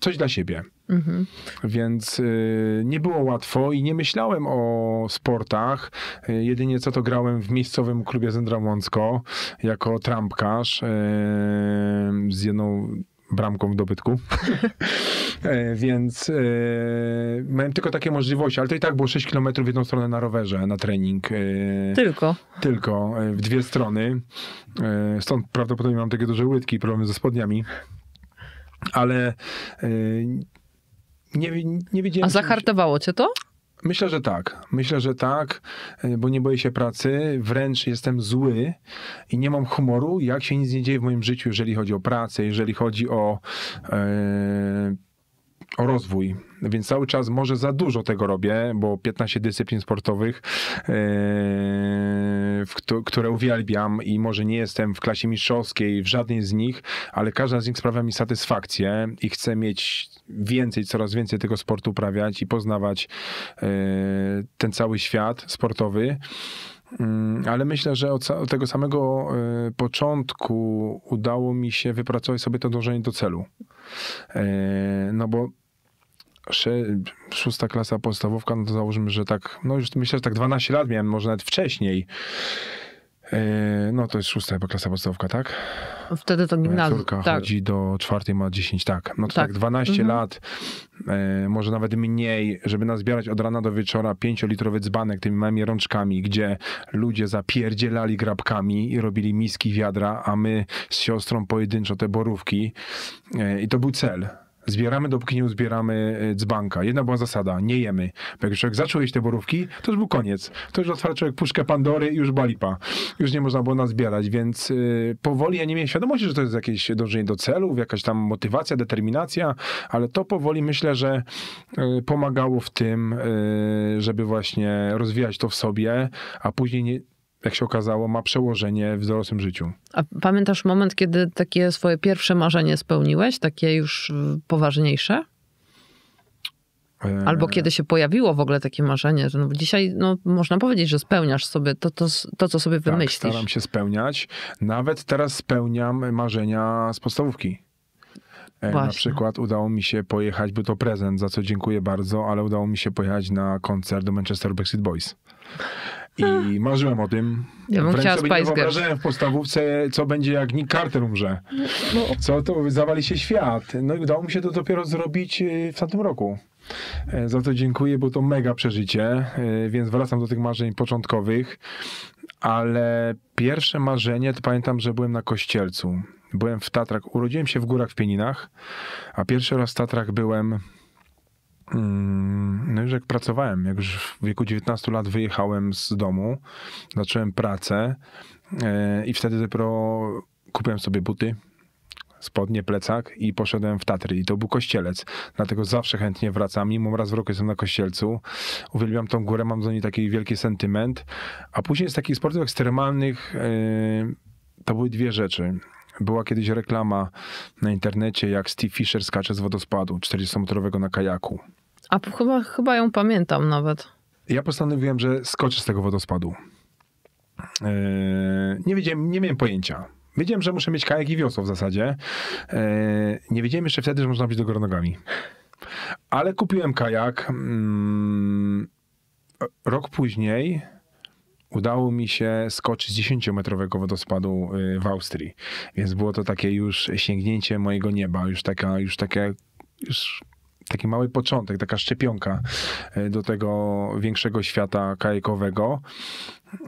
coś dla siebie. Mhm. Więc y, nie było łatwo i nie myślałem o sportach. Y, jedynie co to grałem w miejscowym klubie Zendra Mącko jako trampkarz y, z jedną bramką w dobytku. Więc miałem tylko takie możliwości, ale to i tak było 6 km w jedną stronę na rowerze, na trening. tylko? Tylko, w dwie strony. stąd prawdopodobnie mam takie duże łydki i problemy ze spodniami ale y, nie, nie wiedziałem... A zahartowało cię to? Myślę, że tak. Myślę, że tak, y, bo nie boję się pracy, wręcz jestem zły i nie mam humoru, jak się nic nie dzieje w moim życiu, jeżeli chodzi o pracę, jeżeli chodzi o e, o rozwój, więc cały czas może za dużo tego robię, bo 15 dyscyplin sportowych, yy, które uwielbiam i może nie jestem w klasie mistrzowskiej w żadnej z nich, ale każda z nich sprawia mi satysfakcję i chcę mieć więcej, coraz więcej tego sportu uprawiać i poznawać yy, ten cały świat sportowy. Mm, ale myślę, że od tego samego e, początku udało mi się wypracować sobie to dążenie do celu. No bo szósta klasa podstawówka, no to załóżmy, że tak, no już myślę, że tak 12 lat miałem, może nawet wcześniej. E, no to jest szósta chyba klasa podstawówka, tak? Wtedy to gimnazjum, Córka tak. chodzi do czwartej, ma 10, tak. No to tak, tak 12 mhm. lat, e, może nawet mniej, żeby nazbierać od rana do wieczora 5 dzbanek tymi małymi rączkami, gdzie ludzie zapierdzielali grabkami i robili miski wiadra, a my z siostrą pojedynczo te borówki. E, I to był cel zbieramy, dopóki nie uzbieramy y, dzbanka. Jedna była zasada, nie jemy. jak już jak zaczął jeść te borówki, to już był koniec. To już otwarł człowiek puszkę Pandory i już balipa. Już nie można było zbierać. więc y, powoli ja nie miałem świadomości, że to jest jakieś dążenie do celów, jakaś tam motywacja, determinacja, ale to powoli myślę, że y, pomagało w tym, żeby właśnie rozwijać to w sobie, a później nie jak się okazało, ma przełożenie w dorosłym życiu. A pamiętasz moment, kiedy takie swoje pierwsze marzenie spełniłeś, takie już poważniejsze? E, Albo kiedy się pojawiło w ogóle takie marzenie, że no dzisiaj no, można powiedzieć, że spełniasz sobie to, to, to co sobie tak, wymyślisz. staram się spełniać. Nawet teraz spełniam marzenia z podstawówki. E, Właśnie. Na przykład udało mi się pojechać, był to prezent, za co dziękuję bardzo, ale udało mi się pojechać na koncert do Manchester Backstreet Boys. I marzyłem o tym. Ja bym Wręcz chciała sobie Spice nie wyobrażałem w podstawówce, co będzie jak Nick Carter umrze. No, no. Co to zawali się świat. No i udało mi się to dopiero zrobić y, w tamtym roku. E, za to dziękuję, bo to mega przeżycie, e, więc wracam do tych marzeń początkowych. Ale pierwsze marzenie to pamiętam, że byłem na kościelcu. Byłem w Tatrach, urodziłem się w górach w Pieninach, a pierwszy raz w Tatrach byłem Mm, no już jak pracowałem, jak już w wieku 19 lat wyjechałem z domu, zacząłem pracę e, i wtedy dopiero kupiłem sobie buty, spodnie, plecak i poszedłem w Tatry. I to był kościelec. Dlatego zawsze chętnie wracam. Mimo raz w roku jestem na kościelcu. Uwielbiam tą górę, mam do niej taki wielki sentyment. A później z takich sportów ekstremalnych e, to były dwie rzeczy. Była kiedyś reklama na internecie, jak Steve Fisher skacze z wodospadu 40-metrowego na kajaku. A chyba, chyba ją pamiętam nawet. Ja postanowiłem, że skoczę z tego wodospadu. Yy, nie, wiedziałem, nie miałem pojęcia. Wiedziałem, że muszę mieć kajak i wiosło w zasadzie. Yy, nie wiedziałem jeszcze wtedy, że można być do góry nogami. Ale kupiłem kajak. Yy, rok później udało mi się skoczyć z 10-metrowego wodospadu y, w Austrii. Więc było to takie już sięgnięcie mojego nieba, już taka, już takie, już taki mały początek, taka szczepionka y, do tego większego świata kajakowego. Y,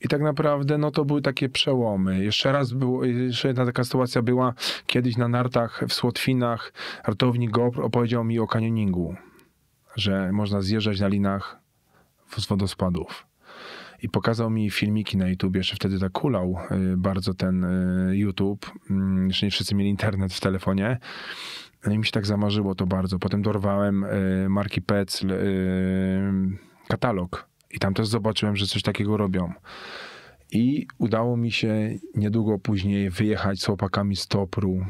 I tak naprawdę no to były takie przełomy. Jeszcze raz było, jeszcze jedna taka sytuacja była kiedyś na nartach w Słotwinach. Ratownik GOPR opowiedział mi o kanioningu, że można zjeżdżać na linach z wodospadów i pokazał mi filmiki na YouTube. Jeszcze wtedy tak kulał y, bardzo ten y, YouTube. Mm, jeszcze nie wszyscy mieli internet w telefonie. No i mi się tak zamarzyło to bardzo. Potem dorwałem y, marki Pecl katalog i tam też zobaczyłem, że coś takiego robią. I udało mi się niedługo później wyjechać z chłopakami z Topru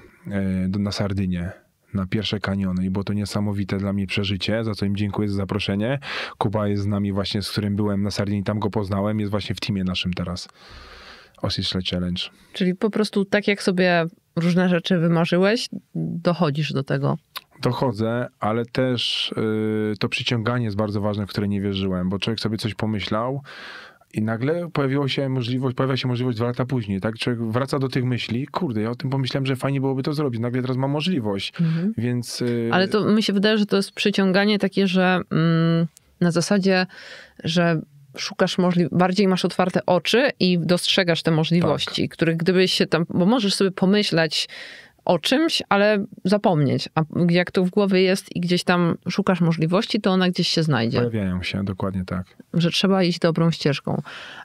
na Sardynię na pierwsze kaniony i było to niesamowite dla mnie przeżycie, za co im dziękuję za zaproszenie. Kuba jest z nami właśnie, z którym byłem na Sardinii, tam go poznałem, jest właśnie w teamie naszym teraz. Osisle Challenge. Czyli po prostu tak jak sobie różne rzeczy wymarzyłeś, dochodzisz do tego. Dochodzę, ale też yy, to przyciąganie jest bardzo ważne, w które nie wierzyłem, bo człowiek sobie coś pomyślał, i nagle pojawiła się możliwość, pojawia się możliwość dwa lata później, tak? Człowiek wraca do tych myśli, kurde, ja o tym pomyślałem, że fajnie byłoby to zrobić, nagle teraz mam możliwość, mhm. więc... Y, Ale to mi się wydaje, że to jest przyciąganie takie, że mm, na zasadzie, że szukasz możliwości bardziej masz otwarte oczy i dostrzegasz te możliwości, tak. których gdybyś się tam, bo możesz sobie pomyśleć, o czymś, ale zapomnieć. A jak to w głowie jest i gdzieś tam szukasz możliwości, to ona gdzieś się znajdzie. Pojawiają się, dokładnie tak. Że trzeba iść dobrą ścieżką.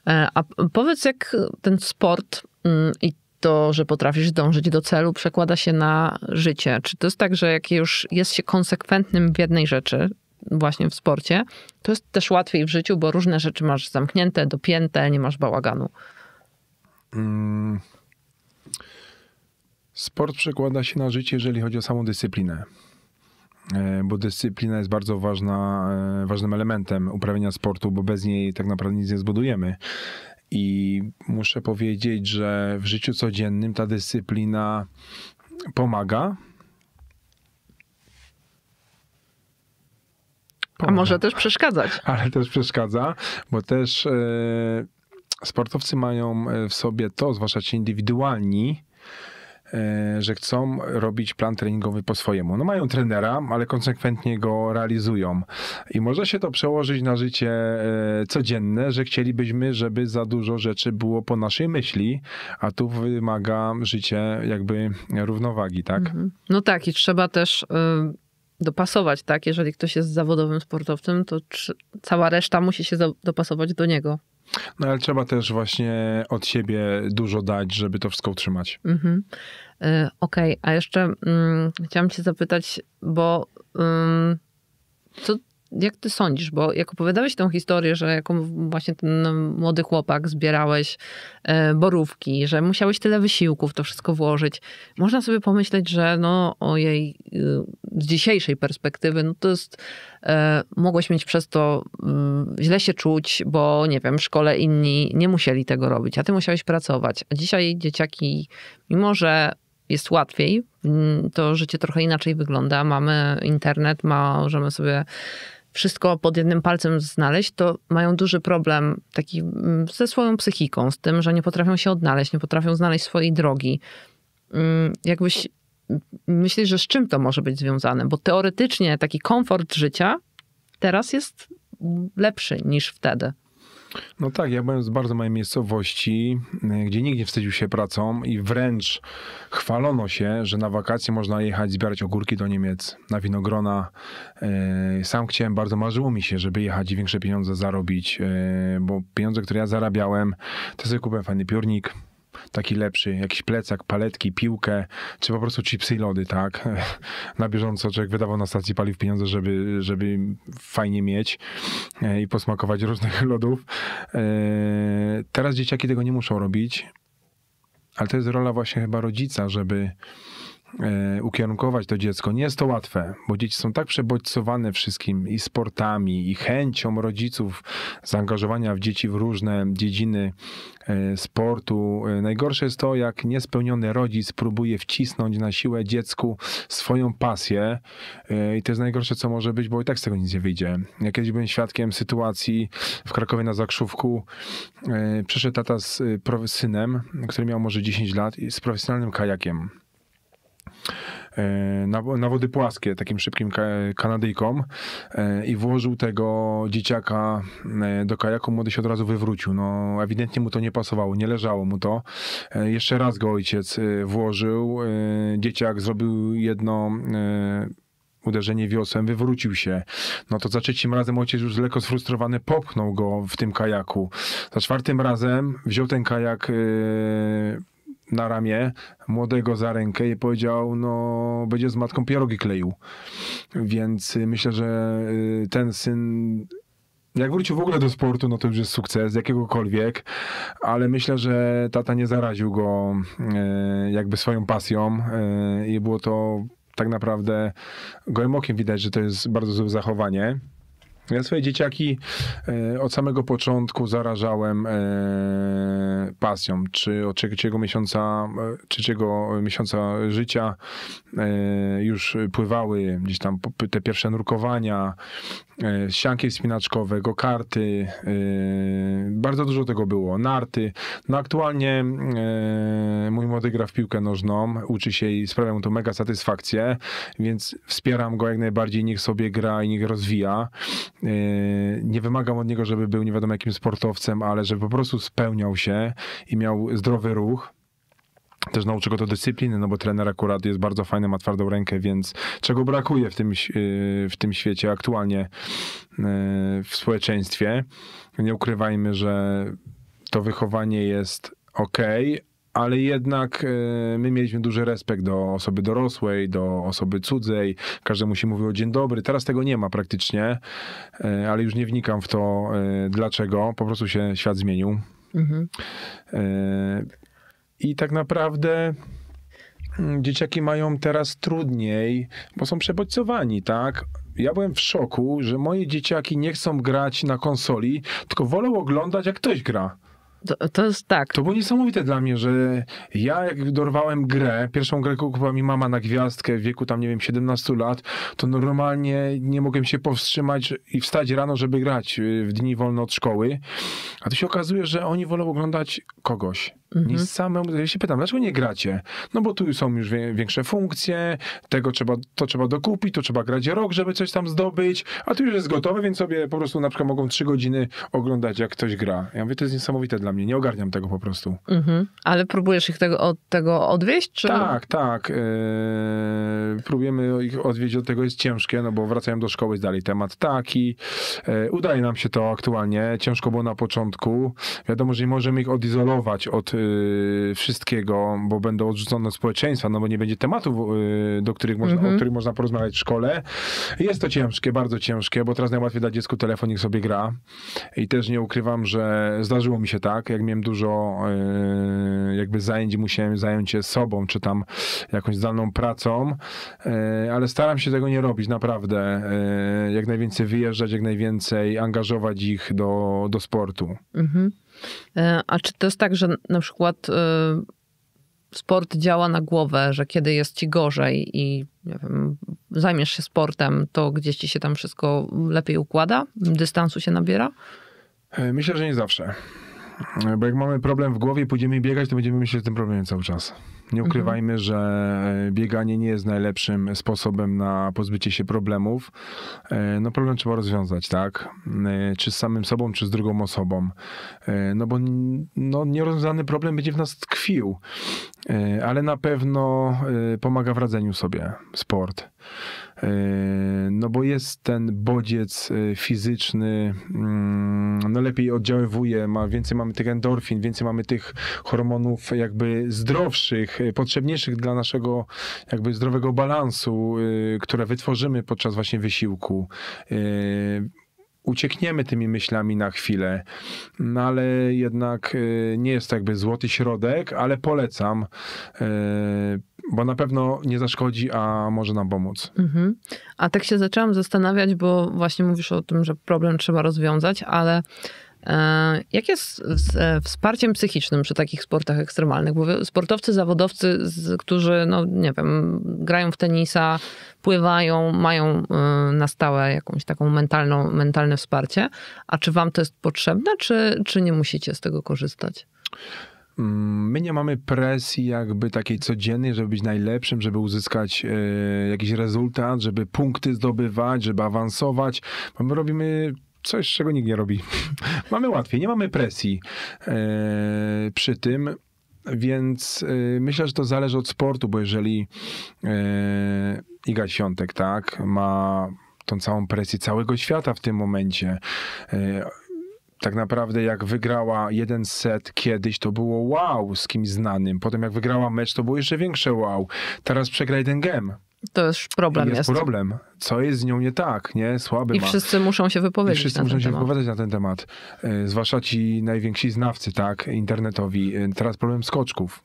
E, a powiedz, jak ten sport mm, i to, że potrafisz dążyć do celu, przekłada się na życie. Czy to jest tak, że jak już jest się konsekwentnym w jednej rzeczy, właśnie w sporcie, to jest też łatwiej w życiu, bo różne rzeczy masz zamknięte, dopięte, nie masz bałaganu. Mm, Sport przekłada się na życie, jeżeli chodzi o samą dyscyplinę. E, bo dyscyplina jest bardzo ważna, e, ważnym elementem uprawienia sportu, bo bez niej tak naprawdę nic nie zbudujemy. I muszę powiedzieć, że w życiu codziennym ta dyscyplina pomaga, A może też przeszkadzać. Ale też przeszkadza, bo też e, sportowcy mają w sobie to, zwłaszcza ci indywidualni, E, że chcą robić plan treningowy po swojemu. No mają trenera, ale konsekwentnie go realizują. I może się to przełożyć na życie e, codzienne, że chcielibyśmy, żeby za dużo rzeczy było po naszej myśli, a tu wymaga życie jakby równowagi, tak? Mhm. No tak, i trzeba też e, dopasować, tak? Jeżeli ktoś jest zawodowym sportowcem, to cała reszta musi się dopasować do niego. No ale trzeba też właśnie od siebie dużo dać, żeby to wszystko utrzymać. Mhm. Y, okej, okay. a jeszcze mm, chciałam cię zapytać, bo co jak ty sądzisz, bo jak opowiadałeś tą historię, że jako właśnie ten no, młody chłopak zbierałeś e, borówki, że musiałeś tyle wysiłków to wszystko włożyć, można sobie pomyśleć, że no o jej y, z dzisiejszej perspektywy, no to jest, e, mogłeś mieć przez to mm, źle się czuć, bo nie wiem, w szkole inni nie musieli tego robić, a ty musiałeś pracować. A dzisiaj dzieciaki, mimo że jest łatwiej, mm, to życie trochę inaczej wygląda. Mamy internet, możemy sobie wszystko pod jednym palcem znaleźć, to mają duży problem taki mm, ze swoją psychiką, z tym, że nie potrafią się odnaleźć, nie potrafią znaleźć swojej drogi. Mm, jakbyś mm, myślisz, że z czym to może być związane? Bo teoretycznie taki komfort życia teraz jest lepszy niż wtedy. No tak, ja byłem z bardzo małej miejscowości, e, gdzie nikt nie wstydził się pracą i wręcz chwalono się, że na wakacje można jechać zbierać ogórki do Niemiec, na winogrona. E, sam chciałem, bardzo marzyło mi się, żeby jechać i większe pieniądze zarobić, e, bo pieniądze, które ja zarabiałem, to sobie kupiłem fajny piórnik, taki lepszy, jakiś plecak, paletki, piłkę, czy po prostu chipsy i lody, tak? Na bieżąco człowiek wydawał na stacji paliw pieniądze, żeby, żeby fajnie mieć e, i posmakować różnych lodów. E, teraz dzieciaki tego nie muszą robić, ale to jest rola właśnie chyba rodzica, żeby E, ukierunkować to dziecko. Nie jest to łatwe, bo dzieci są tak przebodźcowane wszystkim i sportami, i chęcią rodziców zaangażowania w dzieci w różne dziedziny e, sportu. E, najgorsze jest to, jak niespełniony rodzic próbuje wcisnąć na siłę dziecku swoją pasję i to jest najgorsze, co może być, bo i tak z tego nic nie wyjdzie. Ja kiedyś byłem świadkiem sytuacji w Krakowie na Zakrzówku. Przyszedł tata z synem, który miał może 10 lat, z profesjonalnym kajakiem. E, na, wody płaskie takim szybkim Kanadyjkom e, i włożył tego dzieciaka e, do kajaku, młody się od razu wywrócił. No, ewidentnie mu to nie pasowało, nie leżało mu to. Jeszcze raz go ojciec włożył, dzieciak zrobił jedno uderzenie wiosłem, wywrócił się. No to za trzecim razem ojciec już lekko sfrustrowany popchnął go w tym kajaku. Za czwartym razem wziął ten kajak... Yy na ramię młodego za rękę i powiedział, no będzie z matką pierogi kleił. Więc y, myślę, że y, ten syn jak wrócił w ogóle do sportu, no to już jest sukces, jakiegokolwiek, ale myślę, że tata nie zaraził go y, jakby swoją pasją i było to tak naprawdę gołym okiem widać, że to jest bardzo złe zachowanie. Ja swoje dzieciaki e, od samego początku zarażałem e, pasją. Czy od trzeciego miesiąca, e, trzeciego miesiąca życia e, już pływały gdzieś tam te pierwsze nurkowania, E, sianki wspinaczkowe, karty, e, bardzo dużo tego było, narty. No aktualnie e, mój młody gra w piłkę nożną, uczy się i sprawia mu to mega satysfakcję, więc wspieram go jak najbardziej, niech sobie gra i niech rozwija. Nie wymagam od niego, żeby był nie wiadomo jakim sportowcem, ale żeby po prostu spełniał się i miał zdrowy ruch. Też nauczy go to dyscypliny, no bo trener akurat jest bardzo fajny, ma twardą rękę, więc czego brakuje w tym, y, w tym świecie aktualnie y, w społeczeństwie. Nie ukrywajmy, że to wychowanie jest ok, ale jednak y, my mieliśmy duży respekt do osoby dorosłej, do osoby cudzej. Każdemu się mówiło dzień dobry. Teraz tego nie ma praktycznie, ale już nie wnikam w to dlaczego. Po prostu się świat zmienił. Mhm. I tak naprawdę mm, dzieciaki mają teraz trudniej, bo są przebodźcowani, tak? ja byłem w szoku, że moje dzieciaki nie chcą grać na konsoli, tylko wolą oglądać, jak ktoś gra. To, to jest tak. To było niesamowite dla mnie, że ja jak dorwałem grę, pierwszą grę kupowała mi mama na gwiazdkę w wieku tam, nie wiem, 17 lat, to normalnie nie mogłem się powstrzymać i wstać rano, żeby grać y, w dni wolne od szkoły. A tu się okazuje, że oni wolą oglądać kogoś. Mhm. samemu. Ja się pytam, dlaczego nie gracie? No bo tu są już większe funkcje, tego trzeba, to trzeba dokupić, to trzeba grać rok, żeby coś tam zdobyć, a tu już jest gotowe, więc sobie po prostu na przykład mogą trzy godziny oglądać, jak ktoś gra. Ja mówię, to jest niesamowite dla mnie, nie ogarniam tego po prostu. Mhm. Ale próbujesz ich tego, od tego odwieźć? Czy... Tak, tak. E, próbujemy ich odwieźć, od tego jest ciężkie, no bo wracają do szkoły, jest dalej temat taki. Eee, udaje nam się to aktualnie, ciężko było na początku. Wiadomo, że nie możemy ich odizolować od yy, wszystkiego, bo będą odrzucone od społeczeństwa, no bo nie będzie tematów, yy, do których można, mhm. o których można porozmawiać w szkole. Jest to ciężkie, bardzo ciężkie, bo teraz najłatwiej dać dziecku telefon, niech sobie gra. I też nie ukrywam, że zdarzyło mi się tak, tak? Jak miałem dużo e, jakby zajęć, musiałem zająć się sobą, czy tam jakąś zdalną pracą, e, ale staram się tego nie robić, naprawdę. E, jak najwięcej wyjeżdżać, jak najwięcej angażować ich do, do sportu. Mhm. A czy to jest tak, że na przykład sport działa na głowę, że kiedy jest ci gorzej i nie wiem, zajmiesz się sportem, to gdzieś ci się tam wszystko lepiej układa, dystansu się nabiera? Myślę, że nie zawsze. Bo jak mamy problem w głowie pójdziemy biegać, to będziemy myśleć o tym problemie cały czas. Nie mhm. ukrywajmy, że e, bieganie nie jest najlepszym sposobem na pozbycie się problemów. E, no problem trzeba rozwiązać, tak? E, czy z samym sobą, czy z drugą osobą. No bo no, nierozwiązany problem będzie w nas tkwił. Ale na pewno pomaga w radzeniu sobie sport. E, no bo jest ten bodziec e, fizyczny, mm, no lepiej oddziaływuje, ma, więcej mamy tych endorfin, więcej mamy tych hormonów jakby zdrowszych, e, potrzebniejszych dla naszego jakby zdrowego balansu, które wytworzymy podczas właśnie wysiłku uciekniemy tymi myślami na chwilę, no ale jednak y, nie jest to jakby złoty środek, ale polecam, y, bo na pewno nie zaszkodzi, a może nam pomóc. Mhm. A tak się zaczęłam zastanawiać, bo właśnie mówisz o tym, że problem trzeba rozwiązać, ale E, jak jest z e, wsparciem psychicznym przy takich sportach ekstremalnych? Bo sportowcy, zawodowcy, którzy, no nie wiem, grają w tenisa, pływają, mają e, na stałe jakąś taką mentalną, mentalne wsparcie. A czy wam to jest potrzebne, czy, czy nie musicie z tego korzystać? Mm, my nie mamy presji jakby takiej codziennej, żeby być najlepszym, żeby uzyskać jakiś rezultat, żeby punkty zdobywać, żeby awansować. My robimy coś, czego nikt nie robi. mamy łatwiej, nie mamy presji e, przy tym. Więc e, myślę, że to zależy od sportu, bo jeżeli e, Iga Świątek, tak, ma tą całą presję całego świata w tym momencie. E, tak naprawdę jak wygrała jeden set kiedyś, to było wow z kimś znanym. Potem jak wygrała mecz, to było jeszcze większe wow. Teraz przegra jeden gem. To już problem jest. Jest problem. Co jest z nią nie tak, nie? Słaby I ma. wszyscy muszą się wypowiedzieć I wszyscy muszą się temat. wypowiadać na ten temat. E, zwłaszcza ci najwięksi znawcy, tak, internetowi. E, teraz problem skoczków.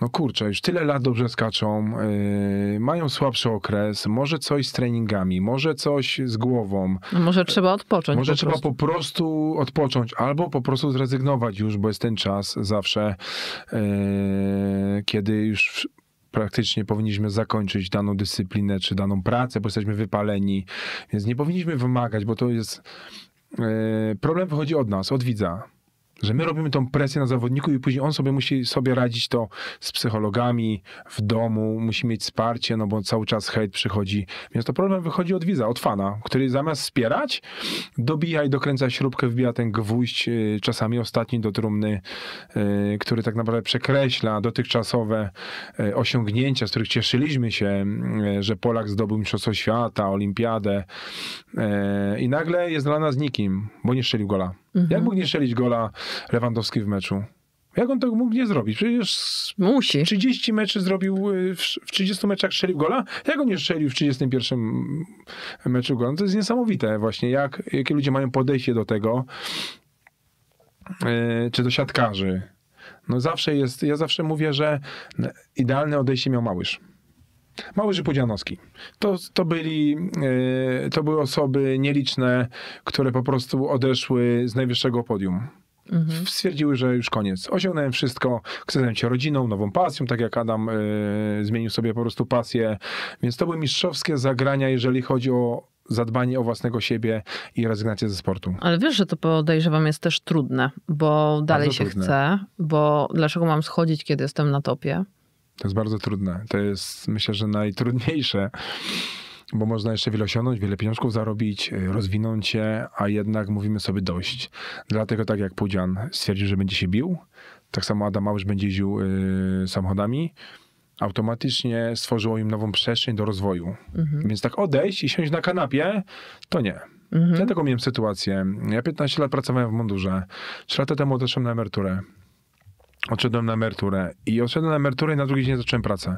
No kurczę, już tyle lat dobrze skaczą, yy, mają słabszy okres, może coś z treningami, może coś z głową. No może trzeba odpocząć. Może po trzeba prostu. po prostu odpocząć, albo po prostu zrezygnować już, bo jest ten czas zawsze, yy, kiedy już praktycznie powinniśmy zakończyć daną dyscyplinę czy daną pracę, bo jesteśmy wypaleni, więc nie powinniśmy wymagać, bo to jest. E, problem wychodzi od nas, od widza. Że my robimy tą presję na zawodniku i później on sobie musi sobie radzić to z psychologami w domu, musi mieć wsparcie, no bo cały czas hejt przychodzi. Więc to problem wychodzi od widza, od fana, który zamiast wspierać, dobija i dokręca śrubkę, wbija ten gwóźdź, y, czasami ostatni do trumny, y, który tak naprawdę przekreśla dotychczasowe y, osiągnięcia, z których cieszyliśmy się, że Polak zdobył Mistrzostwo Świata, Olimpiadę i nagle jest dla nas nikim, bo nie strzelił gola. Mhm. Jak mógł nie strzelić gola Lewandowski w meczu? Jak on tego mógł nie zrobić? Przecież Musi. 30 meczy zrobił, y, w 30 meczach strzelił gola. Jak on nie strzelił w 31 meczu gola? No to jest niesamowite właśnie, jak, jakie ludzie mają podejście do tego, y, czy do siatkarzy. No zawsze jest, ja zawsze mówię, że idealne odejście miał Małysz. Małyży Pudzianowski. To, to, byli, e, to były osoby nieliczne, które po prostu odeszły z najwyższego podium. Mhm. Stwierdziły, że już koniec. Osiągnąłem wszystko, chcę zająć się rodziną, nową pasją, tak jak Adam e, zmienił sobie po prostu pasję. Więc to były mistrzowskie zagrania, jeżeli chodzi o zadbanie o własnego siebie i rezygnację ze sportu. Ale wiesz, że to podejrzewam jest też trudne, bo dalej Bardzo się trudne. chce, bo dlaczego mam schodzić, kiedy jestem na topie? To jest bardzo trudne. To jest myślę, że najtrudniejsze, bo można jeszcze wiele osiągnąć, wiele pieniążków zarobić, rozwinąć się, a jednak mówimy sobie dość. Dlatego tak jak Pudzian stwierdził, że będzie się bił, tak samo Adam Małysz będzie jeździł yy, samochodami, automatycznie stworzyło im nową przestrzeń do rozwoju. Mhm. Więc tak odejść i siąść na kanapie, to nie. Mhm. Ja taką miałem sytuację. Ja 15 lat pracowałem w mundurze. 3 lata temu odeszłem na emeryturę odszedłem na emeryturę. I odszedłem na emeryturę i na drugi dzień zacząłem pracę.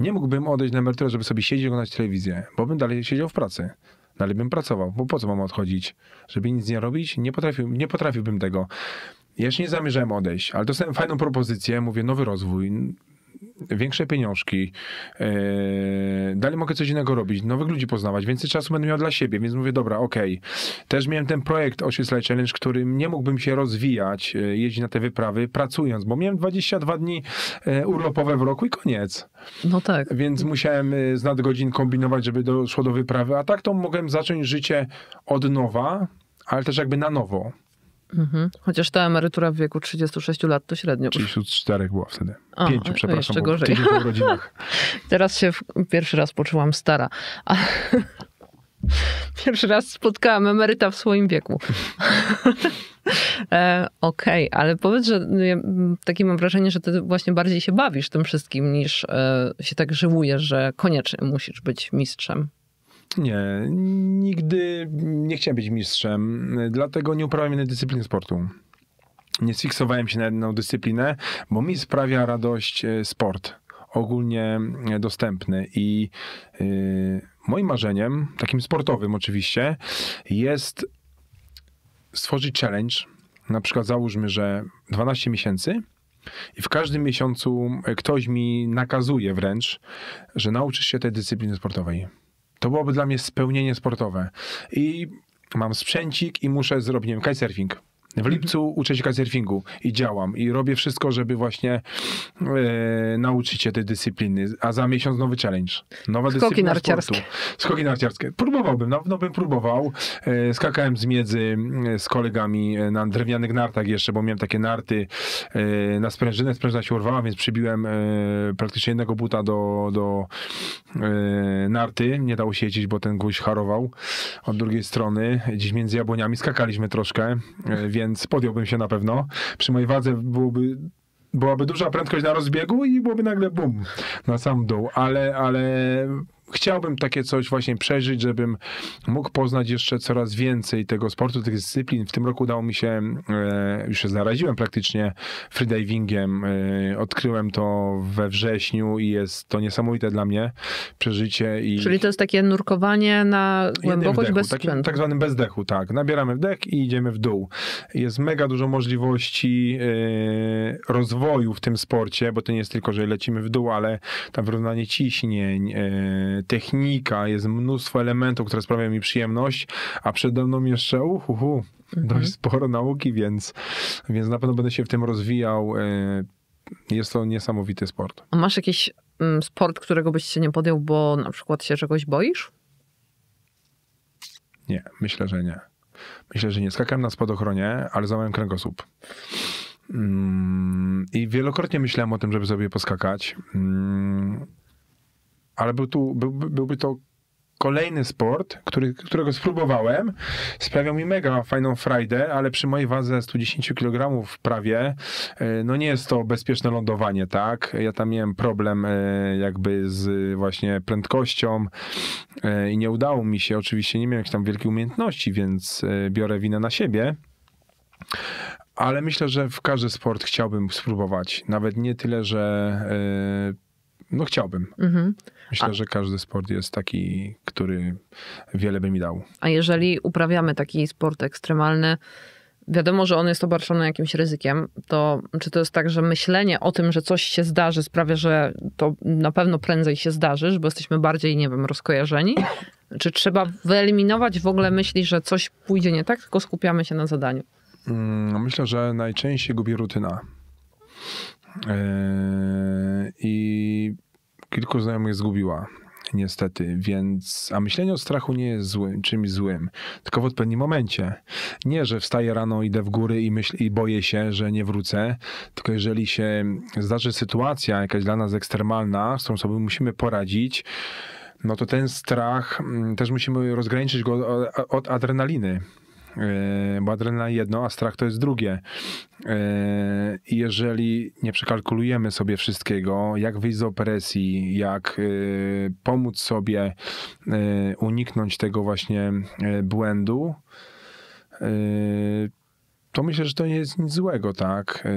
Nie mógłbym odejść na emeryturę, żeby sobie siedzieć i oglądać telewizję, bo bym dalej siedział w pracy. Dalej bym pracował, bo po co mam odchodzić? Żeby nic nie robić? Nie, potrafił, nie potrafiłbym tego. Jeszcze nie zamierzałem odejść, ale dostałem fajną propozycję, mówię, nowy rozwój, większe pieniążki, e, dalej mogę coś innego robić, nowych ludzi poznawać, więcej czasu będę miał dla siebie, więc mówię, dobra, okej. Okay. Też miałem ten projekt Osiedle Challenge, którym nie mógłbym się rozwijać, e, jeździć na te wyprawy pracując, bo miałem 22 dni e, urlopowe w roku i koniec. No tak. Więc musiałem z nadgodzin kombinować, żeby doszło do wyprawy, a tak to mogłem zacząć życie od nowa, ale też jakby na nowo. Mhm. Chociaż ta emerytura w wieku 36 lat to średnio. 34 była wtedy. O, Pięciu, przepraszam. Jeszcze gorzej. Teraz się w... pierwszy raz poczułam stara. A... Pierwszy raz spotkałam emeryta w swoim wieku. E, okej, okay, ale powiedz, że no, ja, takie mam wrażenie, że ty właśnie bardziej się bawisz tym wszystkim niż e, się tak żywujesz, że koniecznie musisz być mistrzem. Nie, nigdy nie chciałem być mistrzem, dlatego nie uprawiam jednej dyscypliny sportu. Nie sfiksowałem się na jedną dyscyplinę, bo mi sprawia radość e, sport ogólnie e, dostępny i yy, moim marzeniem, takim sportowym oczywiście, jest stworzyć challenge. Na przykład załóżmy, że 12 miesięcy i w każdym miesiącu ktoś mi nakazuje wręcz, że nauczysz się tej dyscypliny sportowej. To byłoby dla mnie spełnienie sportowe. I mam sprzęcik i muszę zrobić, nie wiem, kitesurfing. W lipcu uczę się kitesurfingu i działam i robię wszystko, żeby właśnie e, nauczyć się tej dyscypliny, a za miesiąc nowy challenge. Nowa Skoki dyscyplina narciarskie. sportu. Skoki narciarskie. Próbowałbym, na pewno bym próbował. E, skakałem z miedzy e, z kolegami e, na drewnianych nartach jeszcze, bo miałem takie narty e, na sprężynę, sprężyna się urwała, więc przybiłem praktycznie jednego buta do, do narty. Nie dało się jeździć, bo ten guź harował od drugiej strony. Dziś między jabłoniami skakaliśmy troszkę, więc więc podjąłbym się na pewno. Przy mojej wadze byłoby byłaby duża prędkość na rozbiegu i byłoby nagle bum na sam dół, ale, ale chciałbym takie coś właśnie przeżyć, żebym mógł poznać jeszcze coraz więcej tego sportu, tych dyscyplin. W tym roku udało mi się, e, już się zaraziłem praktycznie freedivingiem. E, odkryłem to we wrześniu i jest to niesamowite dla mnie przeżycie. I... Czyli to jest takie nurkowanie na głębokość wdechu, bez sprzętu. tak zwanym bezdechu, tak. Nabieramy wdech i idziemy w dół. Jest mega dużo możliwości e, rozwoju w tym sporcie, bo to nie jest tylko, że lecimy w dół, ale tam wyrównanie ciśnień, technika, jest mnóstwo elementów, które sprawiają mi przyjemność, a przede mną jeszcze uhu, mhm. dość sporo nauki, więc, więc na pewno będę się w tym rozwijał. E, jest to niesamowity sport. A masz jakiś mm, sport, którego byś się nie podjął, bo na przykład się czegoś boisz? Nie, myślę, że nie. Myślę, że nie. Skakałem na spadochronie, ale złamałem kręgosłup. Mm, I wielokrotnie myślałem o tym, żeby sobie poskakać. Mm, ale był tu, był, byłby to kolejny sport, który, którego spróbowałem, sprawiał mi mega fajną frajdę, ale przy mojej wadze 110 kg prawie, e, no nie jest to bezpieczne lądowanie, tak? Ja tam miałem problem e, jakby z e, właśnie prędkością i nie udało mi się, oczywiście nie miałem jakichś tam wielkich umiejętności, więc biorę winę na siebie. Ale myślę, że w każdy sport chciałbym spróbować. Nawet nie tyle, że no chciałbym. Mhm. Myślę, A... że każdy sport jest taki, który wiele by mi dał. A jeżeli uprawiamy taki sport ekstremalny, wiadomo, że on jest obarczony jakimś ryzykiem, to czy to jest tak, że myślenie o tym, że coś się zdarzy, sprawia, że to na pewno prędzej się zdarzy, bo jesteśmy bardziej, nie wiem, rozkojarzeni? Czy trzeba wyeliminować w ogóle myśli, że coś pójdzie nie tak, tylko skupiamy się na zadaniu? Mm, myślę, że najczęściej gubi rutyna. Yy, I kilku znajomych zgubiła niestety, więc a myślenie o strachu nie jest złym, czymś złym, tylko w odpowiednim momencie. Nie, że wstaję rano, idę w góry i, myśl, i boję się, że nie wrócę, tylko jeżeli się zdarzy sytuacja jakaś dla nas ekstremalna, z którą sobie musimy poradzić, no to ten strach mm, też musimy rozgraniczyć go e, od adrenaliny. Yy, bo adrenalina jedno, a strach to jest drugie. Yy, I jeżeli nie przekalkulujemy sobie wszystkiego, jak wyjść z opresji, jak yy, pomóc sobie uniknąć tego właśnie błędu, to myślę, że to nie jest nic złego, tak?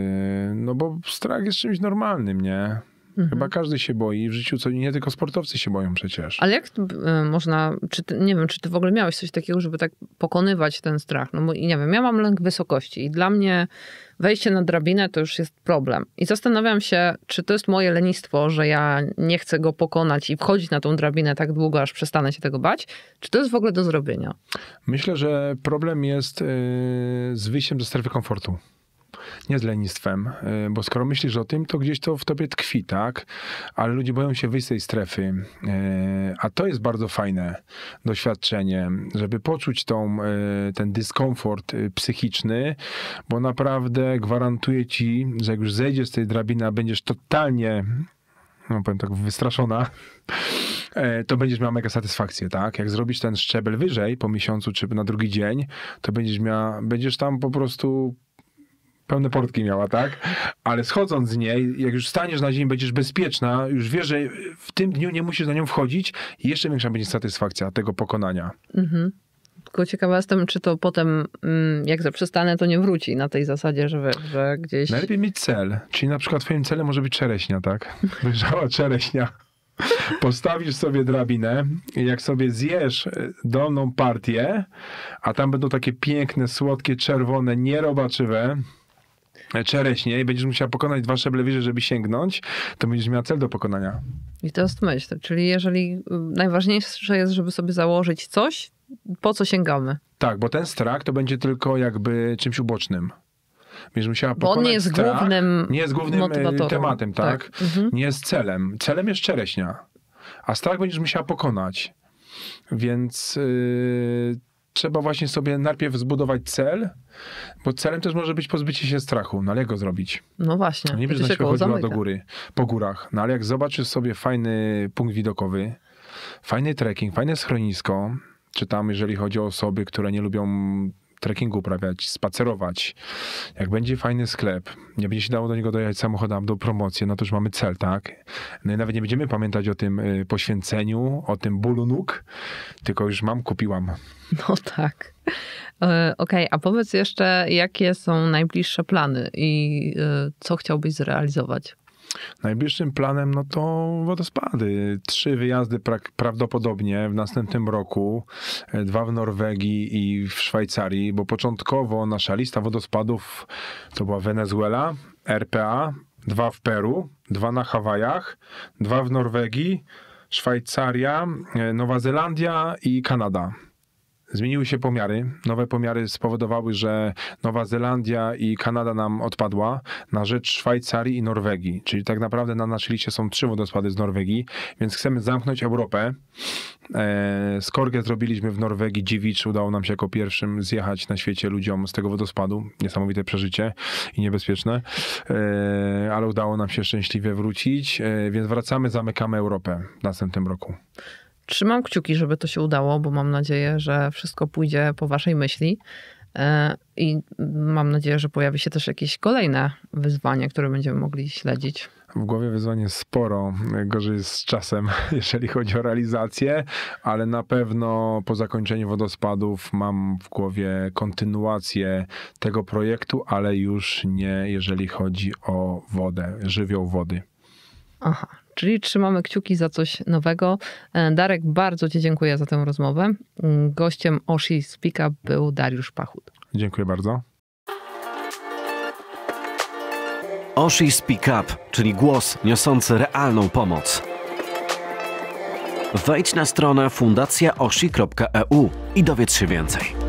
No bo strach jest czymś normalnym, nie? Mhm. Chyba każdy się boi w życiu co nie tylko sportowcy się boją przecież. Ale jak e, można, czy ty, nie wiem, czy ty w ogóle miałeś coś takiego, żeby tak pokonywać ten strach? No bo nie wiem, ja mam lęk wysokości i dla mnie wejście na drabinę to już jest problem. I zastanawiam się, czy to jest moje lenistwo, że ja nie chcę go pokonać i wchodzić na tą drabinę tak długo, aż przestanę się tego bać, czy to jest w ogóle do zrobienia? Myślę, że problem jest e, z wyjściem ze strefy komfortu nie z lenistwem, y, bo skoro myślisz o tym, to gdzieś to w tobie tkwi, tak? Ale ludzie boją się wyjść z tej strefy, y, a to jest bardzo fajne doświadczenie, żeby poczuć tą, y, ten dyskomfort psychiczny, bo naprawdę gwarantuję ci, że jak już zejdziesz z tej drabiny, a będziesz totalnie no powiem tak, wystraszona, e, to będziesz miała mega satysfakcję, tak? Jak zrobisz ten szczebel wyżej po miesiącu czy na drugi dzień, to będziesz miała, będziesz tam po prostu pełne portki miała, tak? Ale schodząc z niej, jak już staniesz na ziemi, będziesz bezpieczna, już wiesz, że w tym dniu nie musisz na nią wchodzić i jeszcze większa będzie satysfakcja tego pokonania. Mhm. Tylko ciekawa jestem, czy to potem, mm, jak zaprzestanę, to nie wróci na tej zasadzie, że, że gdzieś... Najlepiej mieć cel. Czyli na przykład twoim celem może być czereśnia, tak? Wyjrzała czereśnia. Postawisz sobie drabinę i jak sobie zjesz e, dolną partię, a tam będą takie piękne, słodkie, czerwone, nierobaczywe, czereś, I będziesz musiała pokonać dwa szczeble wyżej, żeby sięgnąć, to będziesz miała cel do pokonania. I to jest myśl. Czyli jeżeli y, najważniejsze jest, żeby sobie założyć coś, po co sięgamy. Tak, bo ten strach to będzie tylko jakby czymś ubocznym. Będziesz musiała pokonać on nie jest strach, głównym Nie jest głównym y, tematem, tak? tak. Mhm. Nie jest celem. Celem jest czereśnia. A strach będziesz musiała pokonać. Więc... Yy trzeba właśnie sobie najpierw zbudować cel, bo celem też może być pozbycie się strachu. No ale jak go zrobić? No właśnie. No nie będziesz na chodziła do góry, po górach. No ale jak zobaczysz sobie fajny punkt widokowy, fajny trekking, fajne schronisko, czy tam jeżeli chodzi o osoby, które nie lubią trekkingu uprawiać, spacerować, jak będzie fajny sklep, nie będzie się dało do niego dojechać samochodem do promocji, no to już mamy cel, tak? No i nawet nie będziemy pamiętać o tym y, poświęceniu, o tym bólu nóg, tylko już mam, kupiłam. No tak. E, okej, okay, a powiedz jeszcze, jakie są najbliższe plany i y, co chciałbyś zrealizować? Najbliższym planem no to wodospady. Trzy wyjazdy pra- prawdopodobnie w następnym roku. E, dwa w Norwegii i w Szwajcarii, bo początkowo nasza lista wodospadów to była Wenezuela, RPA, dwa w Peru, dwa na Hawajach, dwa w Norwegii, Szwajcaria, e, Nowa Zelandia i Kanada. Zmieniły się pomiary. Nowe pomiary spowodowały, że Nowa Zelandia i Kanada nam odpadła na rzecz Szwajcarii i Norwegii. Czyli tak naprawdę na naszej liście są trzy wodospady z Norwegii, więc chcemy zamknąć Europę. E, skorgę zrobiliśmy w Norwegii, Dziwicz. Udało nam się jako pierwszym zjechać na świecie ludziom z tego wodospadu. Niesamowite przeżycie i niebezpieczne, e, ale udało nam się szczęśliwie wrócić, e, więc wracamy, zamykamy Europę w następnym roku. Trzymam kciuki, żeby to się udało, bo mam nadzieję, że wszystko pójdzie po waszej myśli. E, I mam nadzieję, że pojawi się też jakieś kolejne wyzwanie, które będziemy mogli śledzić. W głowie wyzwanie sporo, gorzej jest z czasem, jeżeli chodzi o realizację, ale na pewno po zakończeniu wodospadów mam w głowie kontynuację tego projektu, ale już nie jeżeli chodzi o wodę, żywioł wody. Aha, Czyli trzymamy kciuki za coś nowego. E, Darek, bardzo Ci dziękuję za tę rozmowę. Mm, gościem Oshi Up był Dariusz Pachut. Dziękuję bardzo. Oshi Speak Up, czyli głos niosący realną pomoc. Wejdź na stronę fundacjaoshi.eu i dowiedz się więcej.